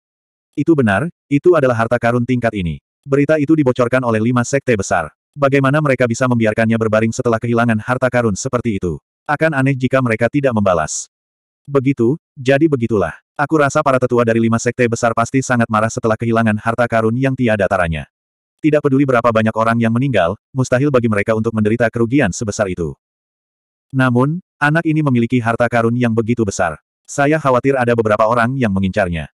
Itu benar, itu adalah harta karun tingkat ini. Berita itu dibocorkan oleh lima sekte besar. Bagaimana mereka bisa membiarkannya berbaring setelah kehilangan harta karun seperti itu? Akan aneh jika mereka tidak membalas. Begitu, jadi begitulah. Aku rasa para tetua dari lima sekte besar pasti sangat marah setelah kehilangan harta karun yang tiada taranya. Tidak peduli berapa banyak orang yang meninggal, mustahil bagi mereka untuk menderita kerugian sebesar itu. Namun, anak ini memiliki harta karun yang begitu besar. Saya khawatir ada beberapa orang yang mengincarnya.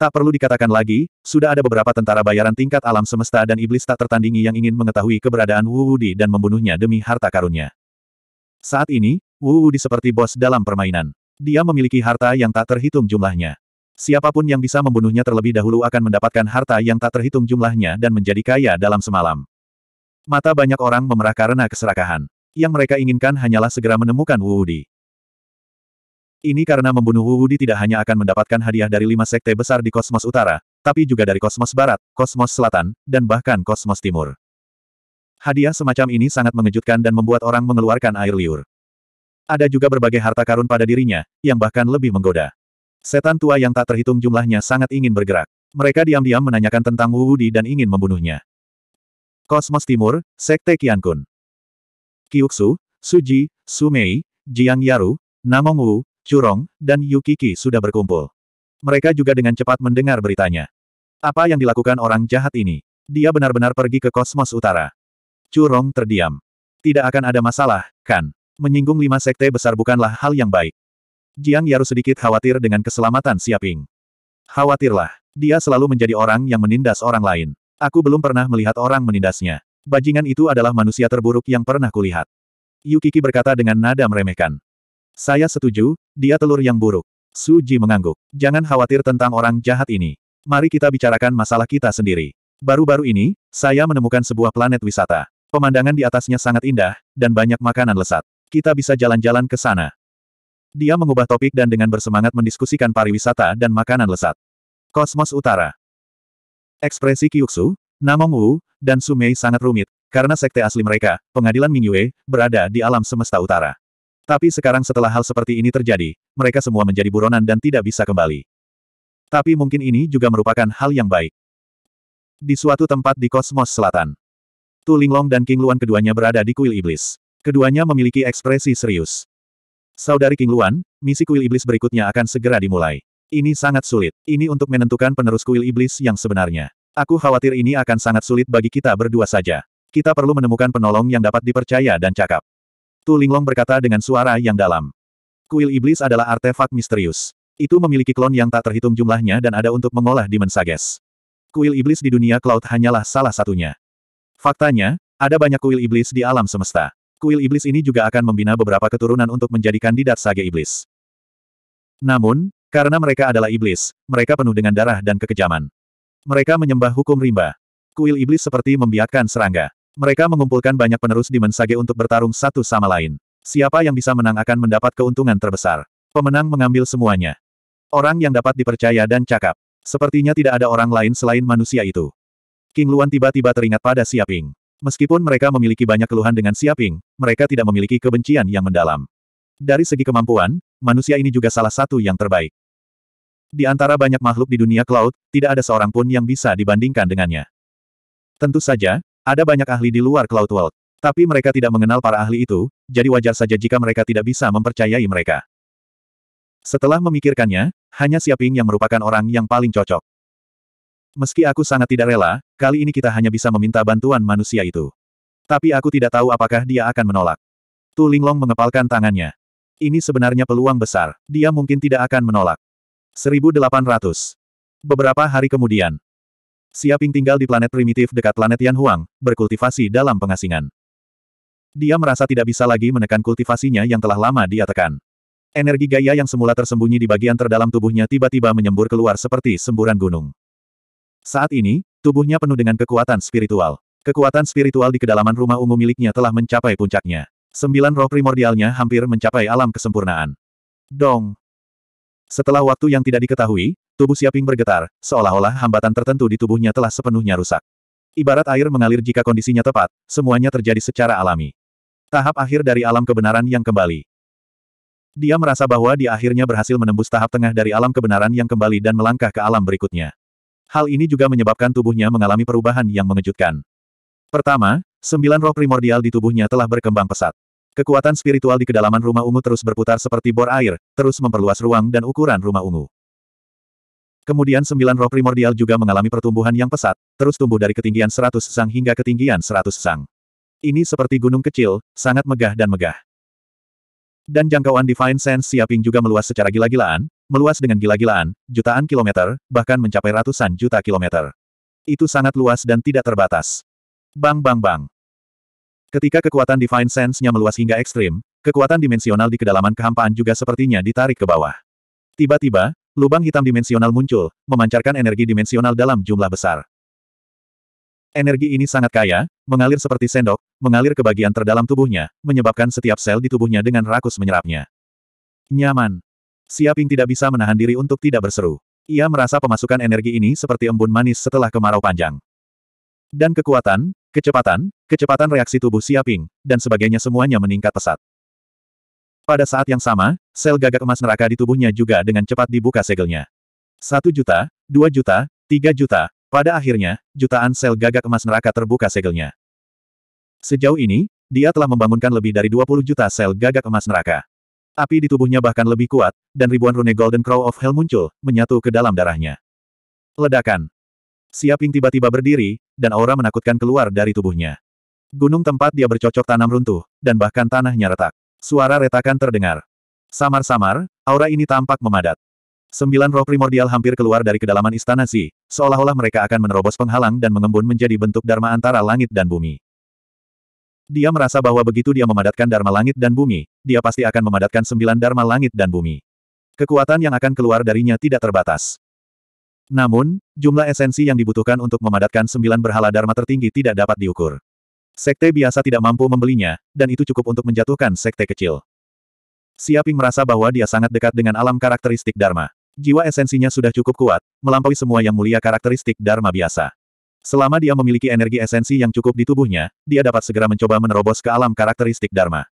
Tak perlu dikatakan lagi, sudah ada beberapa tentara bayaran tingkat alam semesta dan iblis tak tertandingi yang ingin mengetahui keberadaan Wu Wudi dan membunuhnya demi harta karunnya. Saat ini, Wu Di seperti bos dalam permainan. Dia memiliki harta yang tak terhitung jumlahnya. Siapapun yang bisa membunuhnya terlebih dahulu akan mendapatkan harta yang tak terhitung jumlahnya dan menjadi kaya dalam semalam. Mata banyak orang memerah karena keserakahan. Yang mereka inginkan hanyalah segera menemukan Wu Di. Ini karena membunuh Wu Di tidak hanya akan mendapatkan hadiah dari lima sekte besar di kosmos utara, tapi juga dari kosmos barat, kosmos selatan, dan bahkan kosmos timur. Hadiah semacam ini sangat mengejutkan dan membuat orang mengeluarkan air liur. Ada juga berbagai harta karun pada dirinya, yang bahkan lebih menggoda. Setan tua yang tak terhitung jumlahnya sangat ingin bergerak. Mereka diam-diam menanyakan tentang Wu Wudi dan ingin membunuhnya. Kosmos Timur, Sekte Qiankun. Kiuksu, Suji, Sumei, Jiang Yaru, Namong Wu, Curong, dan Yukiki sudah berkumpul. Mereka juga dengan cepat mendengar beritanya. Apa yang dilakukan orang jahat ini? Dia benar-benar pergi ke kosmos utara. Curong terdiam. Tidak akan ada masalah, kan? Menyinggung lima sekte besar bukanlah hal yang baik. Jiang Yaru sedikit khawatir dengan keselamatan Siaping. Khawatirlah, dia selalu menjadi orang yang menindas orang lain. Aku belum pernah melihat orang menindasnya. Bajingan itu adalah manusia terburuk yang pernah kulihat. Yukiki berkata dengan nada meremehkan. Saya setuju, dia telur yang buruk. Suji mengangguk. Jangan khawatir tentang orang jahat ini. Mari kita bicarakan masalah kita sendiri. Baru-baru ini, saya menemukan sebuah planet wisata. Pemandangan di atasnya sangat indah, dan banyak makanan lesat. Kita bisa jalan-jalan ke sana. Dia mengubah topik dan dengan bersemangat mendiskusikan pariwisata dan makanan lesat. Kosmos Utara Ekspresi Kyuksu, Namong Wu, dan Sumei sangat rumit, karena sekte asli mereka, pengadilan Mingyue, berada di alam semesta utara. Tapi sekarang setelah hal seperti ini terjadi, mereka semua menjadi buronan dan tidak bisa kembali. Tapi mungkin ini juga merupakan hal yang baik. Di suatu tempat di kosmos selatan, Tu Linglong dan King Luan keduanya berada di kuil iblis. Keduanya memiliki ekspresi serius. Saudari King Luan, misi kuil iblis berikutnya akan segera dimulai. Ini sangat sulit. Ini untuk menentukan penerus kuil iblis yang sebenarnya. Aku khawatir ini akan sangat sulit bagi kita berdua saja. Kita perlu menemukan penolong yang dapat dipercaya dan cakap. Tu Linglong berkata dengan suara yang dalam. Kuil iblis adalah artefak misterius. Itu memiliki klon yang tak terhitung jumlahnya dan ada untuk mengolah di Mensages. Kuil iblis di dunia cloud hanyalah salah satunya. Faktanya, ada banyak kuil iblis di alam semesta. Kuil Iblis ini juga akan membina beberapa keturunan untuk menjadi kandidat Sage Iblis. Namun, karena mereka adalah iblis, mereka penuh dengan darah dan kekejaman. Mereka menyembah hukum rimba. Kuil Iblis seperti membiarkan serangga. Mereka mengumpulkan banyak penerus di Mensage untuk bertarung satu sama lain. Siapa yang bisa menang akan mendapat keuntungan terbesar. Pemenang mengambil semuanya. Orang yang dapat dipercaya dan cakap. Sepertinya tidak ada orang lain selain manusia itu. King Luan tiba-tiba teringat pada Siaping. Meskipun mereka memiliki banyak keluhan dengan Siaping, mereka tidak memiliki kebencian yang mendalam. Dari segi kemampuan, manusia ini juga salah satu yang terbaik. Di antara banyak makhluk di dunia cloud, tidak ada seorang pun yang bisa dibandingkan dengannya. Tentu saja, ada banyak ahli di luar cloud world. Tapi mereka tidak mengenal para ahli itu, jadi wajar saja jika mereka tidak bisa mempercayai mereka. Setelah memikirkannya, hanya Siaping yang merupakan orang yang paling cocok. Meski aku sangat tidak rela, kali ini kita hanya bisa meminta bantuan manusia itu. Tapi aku tidak tahu apakah dia akan menolak. Tu Linglong mengepalkan tangannya. Ini sebenarnya peluang besar. Dia mungkin tidak akan menolak. 1800. Beberapa hari kemudian. Siaping tinggal di planet primitif dekat planet Yan Huang, berkultivasi dalam pengasingan. Dia merasa tidak bisa lagi menekan kultivasinya yang telah lama dia tekan. Energi gaya yang semula tersembunyi di bagian terdalam tubuhnya tiba-tiba menyembur keluar seperti semburan gunung. Saat ini, tubuhnya penuh dengan kekuatan spiritual. Kekuatan spiritual di kedalaman rumah ungu miliknya telah mencapai puncaknya. Sembilan roh primordialnya hampir mencapai alam kesempurnaan. Dong! Setelah waktu yang tidak diketahui, tubuh Siaping bergetar, seolah-olah hambatan tertentu di tubuhnya telah sepenuhnya rusak. Ibarat air mengalir jika kondisinya tepat, semuanya terjadi secara alami. Tahap akhir dari alam kebenaran yang kembali. Dia merasa bahwa dia akhirnya berhasil menembus tahap tengah dari alam kebenaran yang kembali dan melangkah ke alam berikutnya. Hal ini juga menyebabkan tubuhnya mengalami perubahan yang mengejutkan. Pertama, sembilan roh primordial di tubuhnya telah berkembang pesat. Kekuatan spiritual di kedalaman rumah ungu terus berputar seperti bor air, terus memperluas ruang dan ukuran rumah ungu. Kemudian sembilan roh primordial juga mengalami pertumbuhan yang pesat, terus tumbuh dari ketinggian 100 sang hingga ketinggian 100 sang. Ini seperti gunung kecil, sangat megah dan megah. Dan jangkauan Divine Sense Siaping juga meluas secara gila-gilaan, meluas dengan gila-gilaan, jutaan kilometer, bahkan mencapai ratusan juta kilometer. Itu sangat luas dan tidak terbatas. Bang bang bang. Ketika kekuatan Divine Sense-nya meluas hingga ekstrim, kekuatan dimensional di kedalaman kehampaan juga sepertinya ditarik ke bawah. Tiba-tiba, lubang hitam dimensional muncul, memancarkan energi dimensional dalam jumlah besar. Energi ini sangat kaya, mengalir seperti sendok, mengalir ke bagian terdalam tubuhnya, menyebabkan setiap sel di tubuhnya dengan rakus menyerapnya. Nyaman. Siaping tidak bisa menahan diri untuk tidak berseru. Ia merasa pemasukan energi ini seperti embun manis setelah kemarau panjang. Dan kekuatan, kecepatan, kecepatan reaksi tubuh Siaping, dan sebagainya semuanya meningkat pesat. Pada saat yang sama, sel gagak emas neraka di tubuhnya juga dengan cepat dibuka segelnya. Satu juta, dua juta, tiga juta, pada akhirnya, jutaan sel gagak emas neraka terbuka segelnya. Sejauh ini, dia telah membangunkan lebih dari 20 juta sel gagak emas neraka. Api di tubuhnya bahkan lebih kuat, dan ribuan rune Golden Crow of Hell muncul, menyatu ke dalam darahnya. Ledakan. Siaping tiba-tiba berdiri, dan aura menakutkan keluar dari tubuhnya. Gunung tempat dia bercocok tanam runtuh, dan bahkan tanahnya retak. Suara retakan terdengar. Samar-samar, aura ini tampak memadat. Sembilan roh primordial hampir keluar dari kedalaman istana Zi, seolah-olah mereka akan menerobos penghalang dan mengembun menjadi bentuk dharma antara langit dan bumi. Dia merasa bahwa begitu dia memadatkan Dharma Langit dan Bumi, dia pasti akan memadatkan sembilan Dharma Langit dan Bumi. Kekuatan yang akan keluar darinya tidak terbatas. Namun, jumlah esensi yang dibutuhkan untuk memadatkan sembilan berhala Dharma tertinggi tidak dapat diukur. Sekte biasa tidak mampu membelinya, dan itu cukup untuk menjatuhkan sekte kecil. Siaping merasa bahwa dia sangat dekat dengan alam karakteristik Dharma. Jiwa esensinya sudah cukup kuat, melampaui semua yang mulia karakteristik Dharma biasa. Selama dia memiliki energi esensi yang cukup di tubuhnya, dia dapat segera mencoba menerobos ke alam karakteristik Dharma.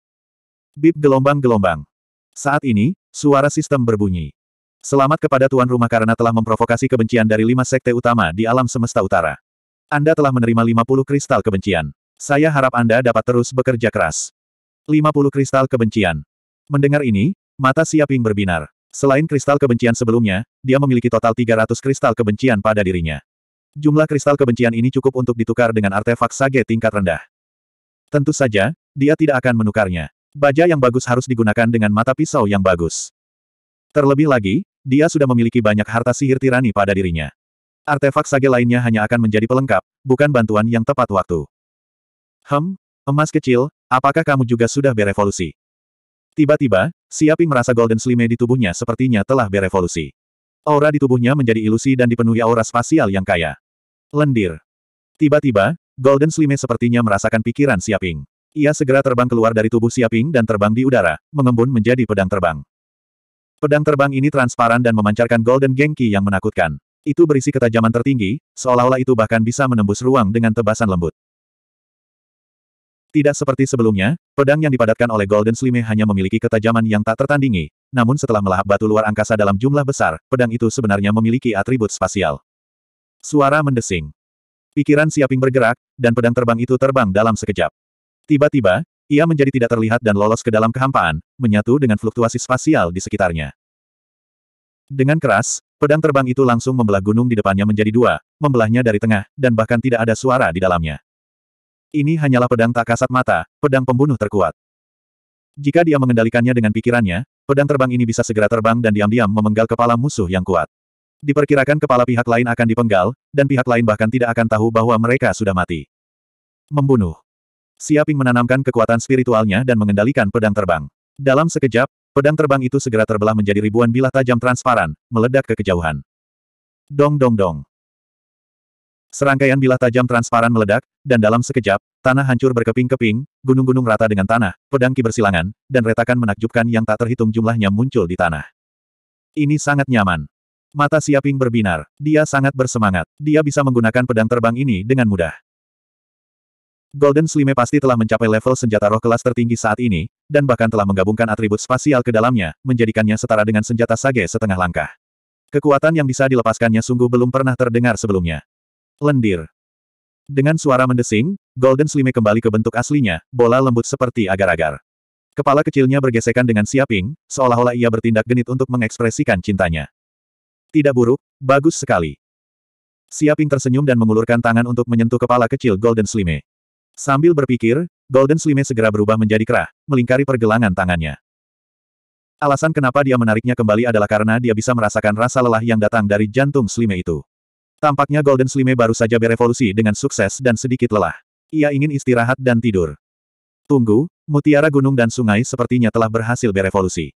Bip gelombang-gelombang. Saat ini, suara sistem berbunyi. Selamat kepada tuan rumah karena telah memprovokasi kebencian dari lima sekte utama di alam semesta utara. Anda telah menerima 50 kristal kebencian. Saya harap Anda dapat terus bekerja keras. 50 kristal kebencian. Mendengar ini, mata Siaping berbinar. Selain kristal kebencian sebelumnya, dia memiliki total 300 kristal kebencian pada dirinya. Jumlah kristal kebencian ini cukup untuk ditukar dengan artefak sage tingkat rendah. Tentu saja, dia tidak akan menukarnya. Baja yang bagus harus digunakan dengan mata pisau yang bagus. Terlebih lagi, dia sudah memiliki banyak harta sihir tirani pada dirinya. Artefak sage lainnya hanya akan menjadi pelengkap, bukan bantuan yang tepat waktu. Hem, emas kecil, apakah kamu juga sudah berevolusi? Tiba-tiba, Siaping merasa golden slime di tubuhnya sepertinya telah berevolusi. Aura di tubuhnya menjadi ilusi dan dipenuhi aura spasial yang kaya. Lendir. Tiba-tiba, Golden Slime sepertinya merasakan pikiran Siaping. Ia segera terbang keluar dari tubuh Siaping dan terbang di udara, mengembun menjadi pedang terbang. Pedang terbang ini transparan dan memancarkan Golden Genki yang menakutkan. Itu berisi ketajaman tertinggi, seolah-olah itu bahkan bisa menembus ruang dengan tebasan lembut. Tidak seperti sebelumnya, pedang yang dipadatkan oleh Golden Slime hanya memiliki ketajaman yang tak tertandingi, namun setelah melahap batu luar angkasa dalam jumlah besar, pedang itu sebenarnya memiliki atribut spasial. Suara mendesing. Pikiran Siaping bergerak, dan pedang terbang itu terbang dalam sekejap. Tiba-tiba, ia menjadi tidak terlihat dan lolos ke dalam kehampaan, menyatu dengan fluktuasi spasial di sekitarnya. Dengan keras, pedang terbang itu langsung membelah gunung di depannya menjadi dua, membelahnya dari tengah, dan bahkan tidak ada suara di dalamnya. Ini hanyalah pedang tak kasat mata, pedang pembunuh terkuat. Jika dia mengendalikannya dengan pikirannya, pedang terbang ini bisa segera terbang dan diam-diam memenggal kepala musuh yang kuat. Diperkirakan kepala pihak lain akan dipenggal, dan pihak lain bahkan tidak akan tahu bahwa mereka sudah mati. Membunuh. Siaping menanamkan kekuatan spiritualnya dan mengendalikan pedang terbang. Dalam sekejap, pedang terbang itu segera terbelah menjadi ribuan bilah tajam transparan, meledak ke kejauhan. Dong dong dong. Serangkaian bilah tajam transparan meledak, dan dalam sekejap, tanah hancur berkeping-keping, gunung-gunung rata dengan tanah, pedang ki bersilangan, dan retakan menakjubkan yang tak terhitung jumlahnya muncul di tanah. Ini sangat nyaman. Mata Siaping berbinar. Dia sangat bersemangat. Dia bisa menggunakan pedang terbang ini dengan mudah. Golden Slime pasti telah mencapai level senjata roh kelas tertinggi saat ini, dan bahkan telah menggabungkan atribut spasial ke dalamnya, menjadikannya setara dengan senjata sage setengah langkah. Kekuatan yang bisa dilepaskannya sungguh belum pernah terdengar sebelumnya lendir. Dengan suara mendesing, Golden Slime kembali ke bentuk aslinya, bola lembut seperti agar-agar. Kepala kecilnya bergesekan dengan siaping, seolah-olah ia bertindak genit untuk mengekspresikan cintanya. Tidak buruk, bagus sekali. Siaping tersenyum dan mengulurkan tangan untuk menyentuh kepala kecil Golden Slime. Sambil berpikir, Golden Slime segera berubah menjadi kerah, melingkari pergelangan tangannya. Alasan kenapa dia menariknya kembali adalah karena dia bisa merasakan rasa lelah yang datang dari jantung Slime itu. Tampaknya Golden Slime baru saja berevolusi dengan sukses dan sedikit lelah. Ia ingin istirahat dan tidur. Tunggu, mutiara gunung dan sungai sepertinya telah berhasil berevolusi.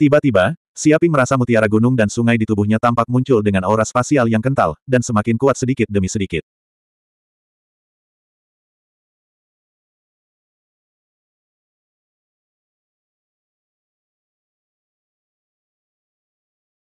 Tiba-tiba, Siaping merasa mutiara gunung dan sungai di tubuhnya tampak muncul dengan aura spasial yang kental, dan semakin kuat sedikit demi sedikit.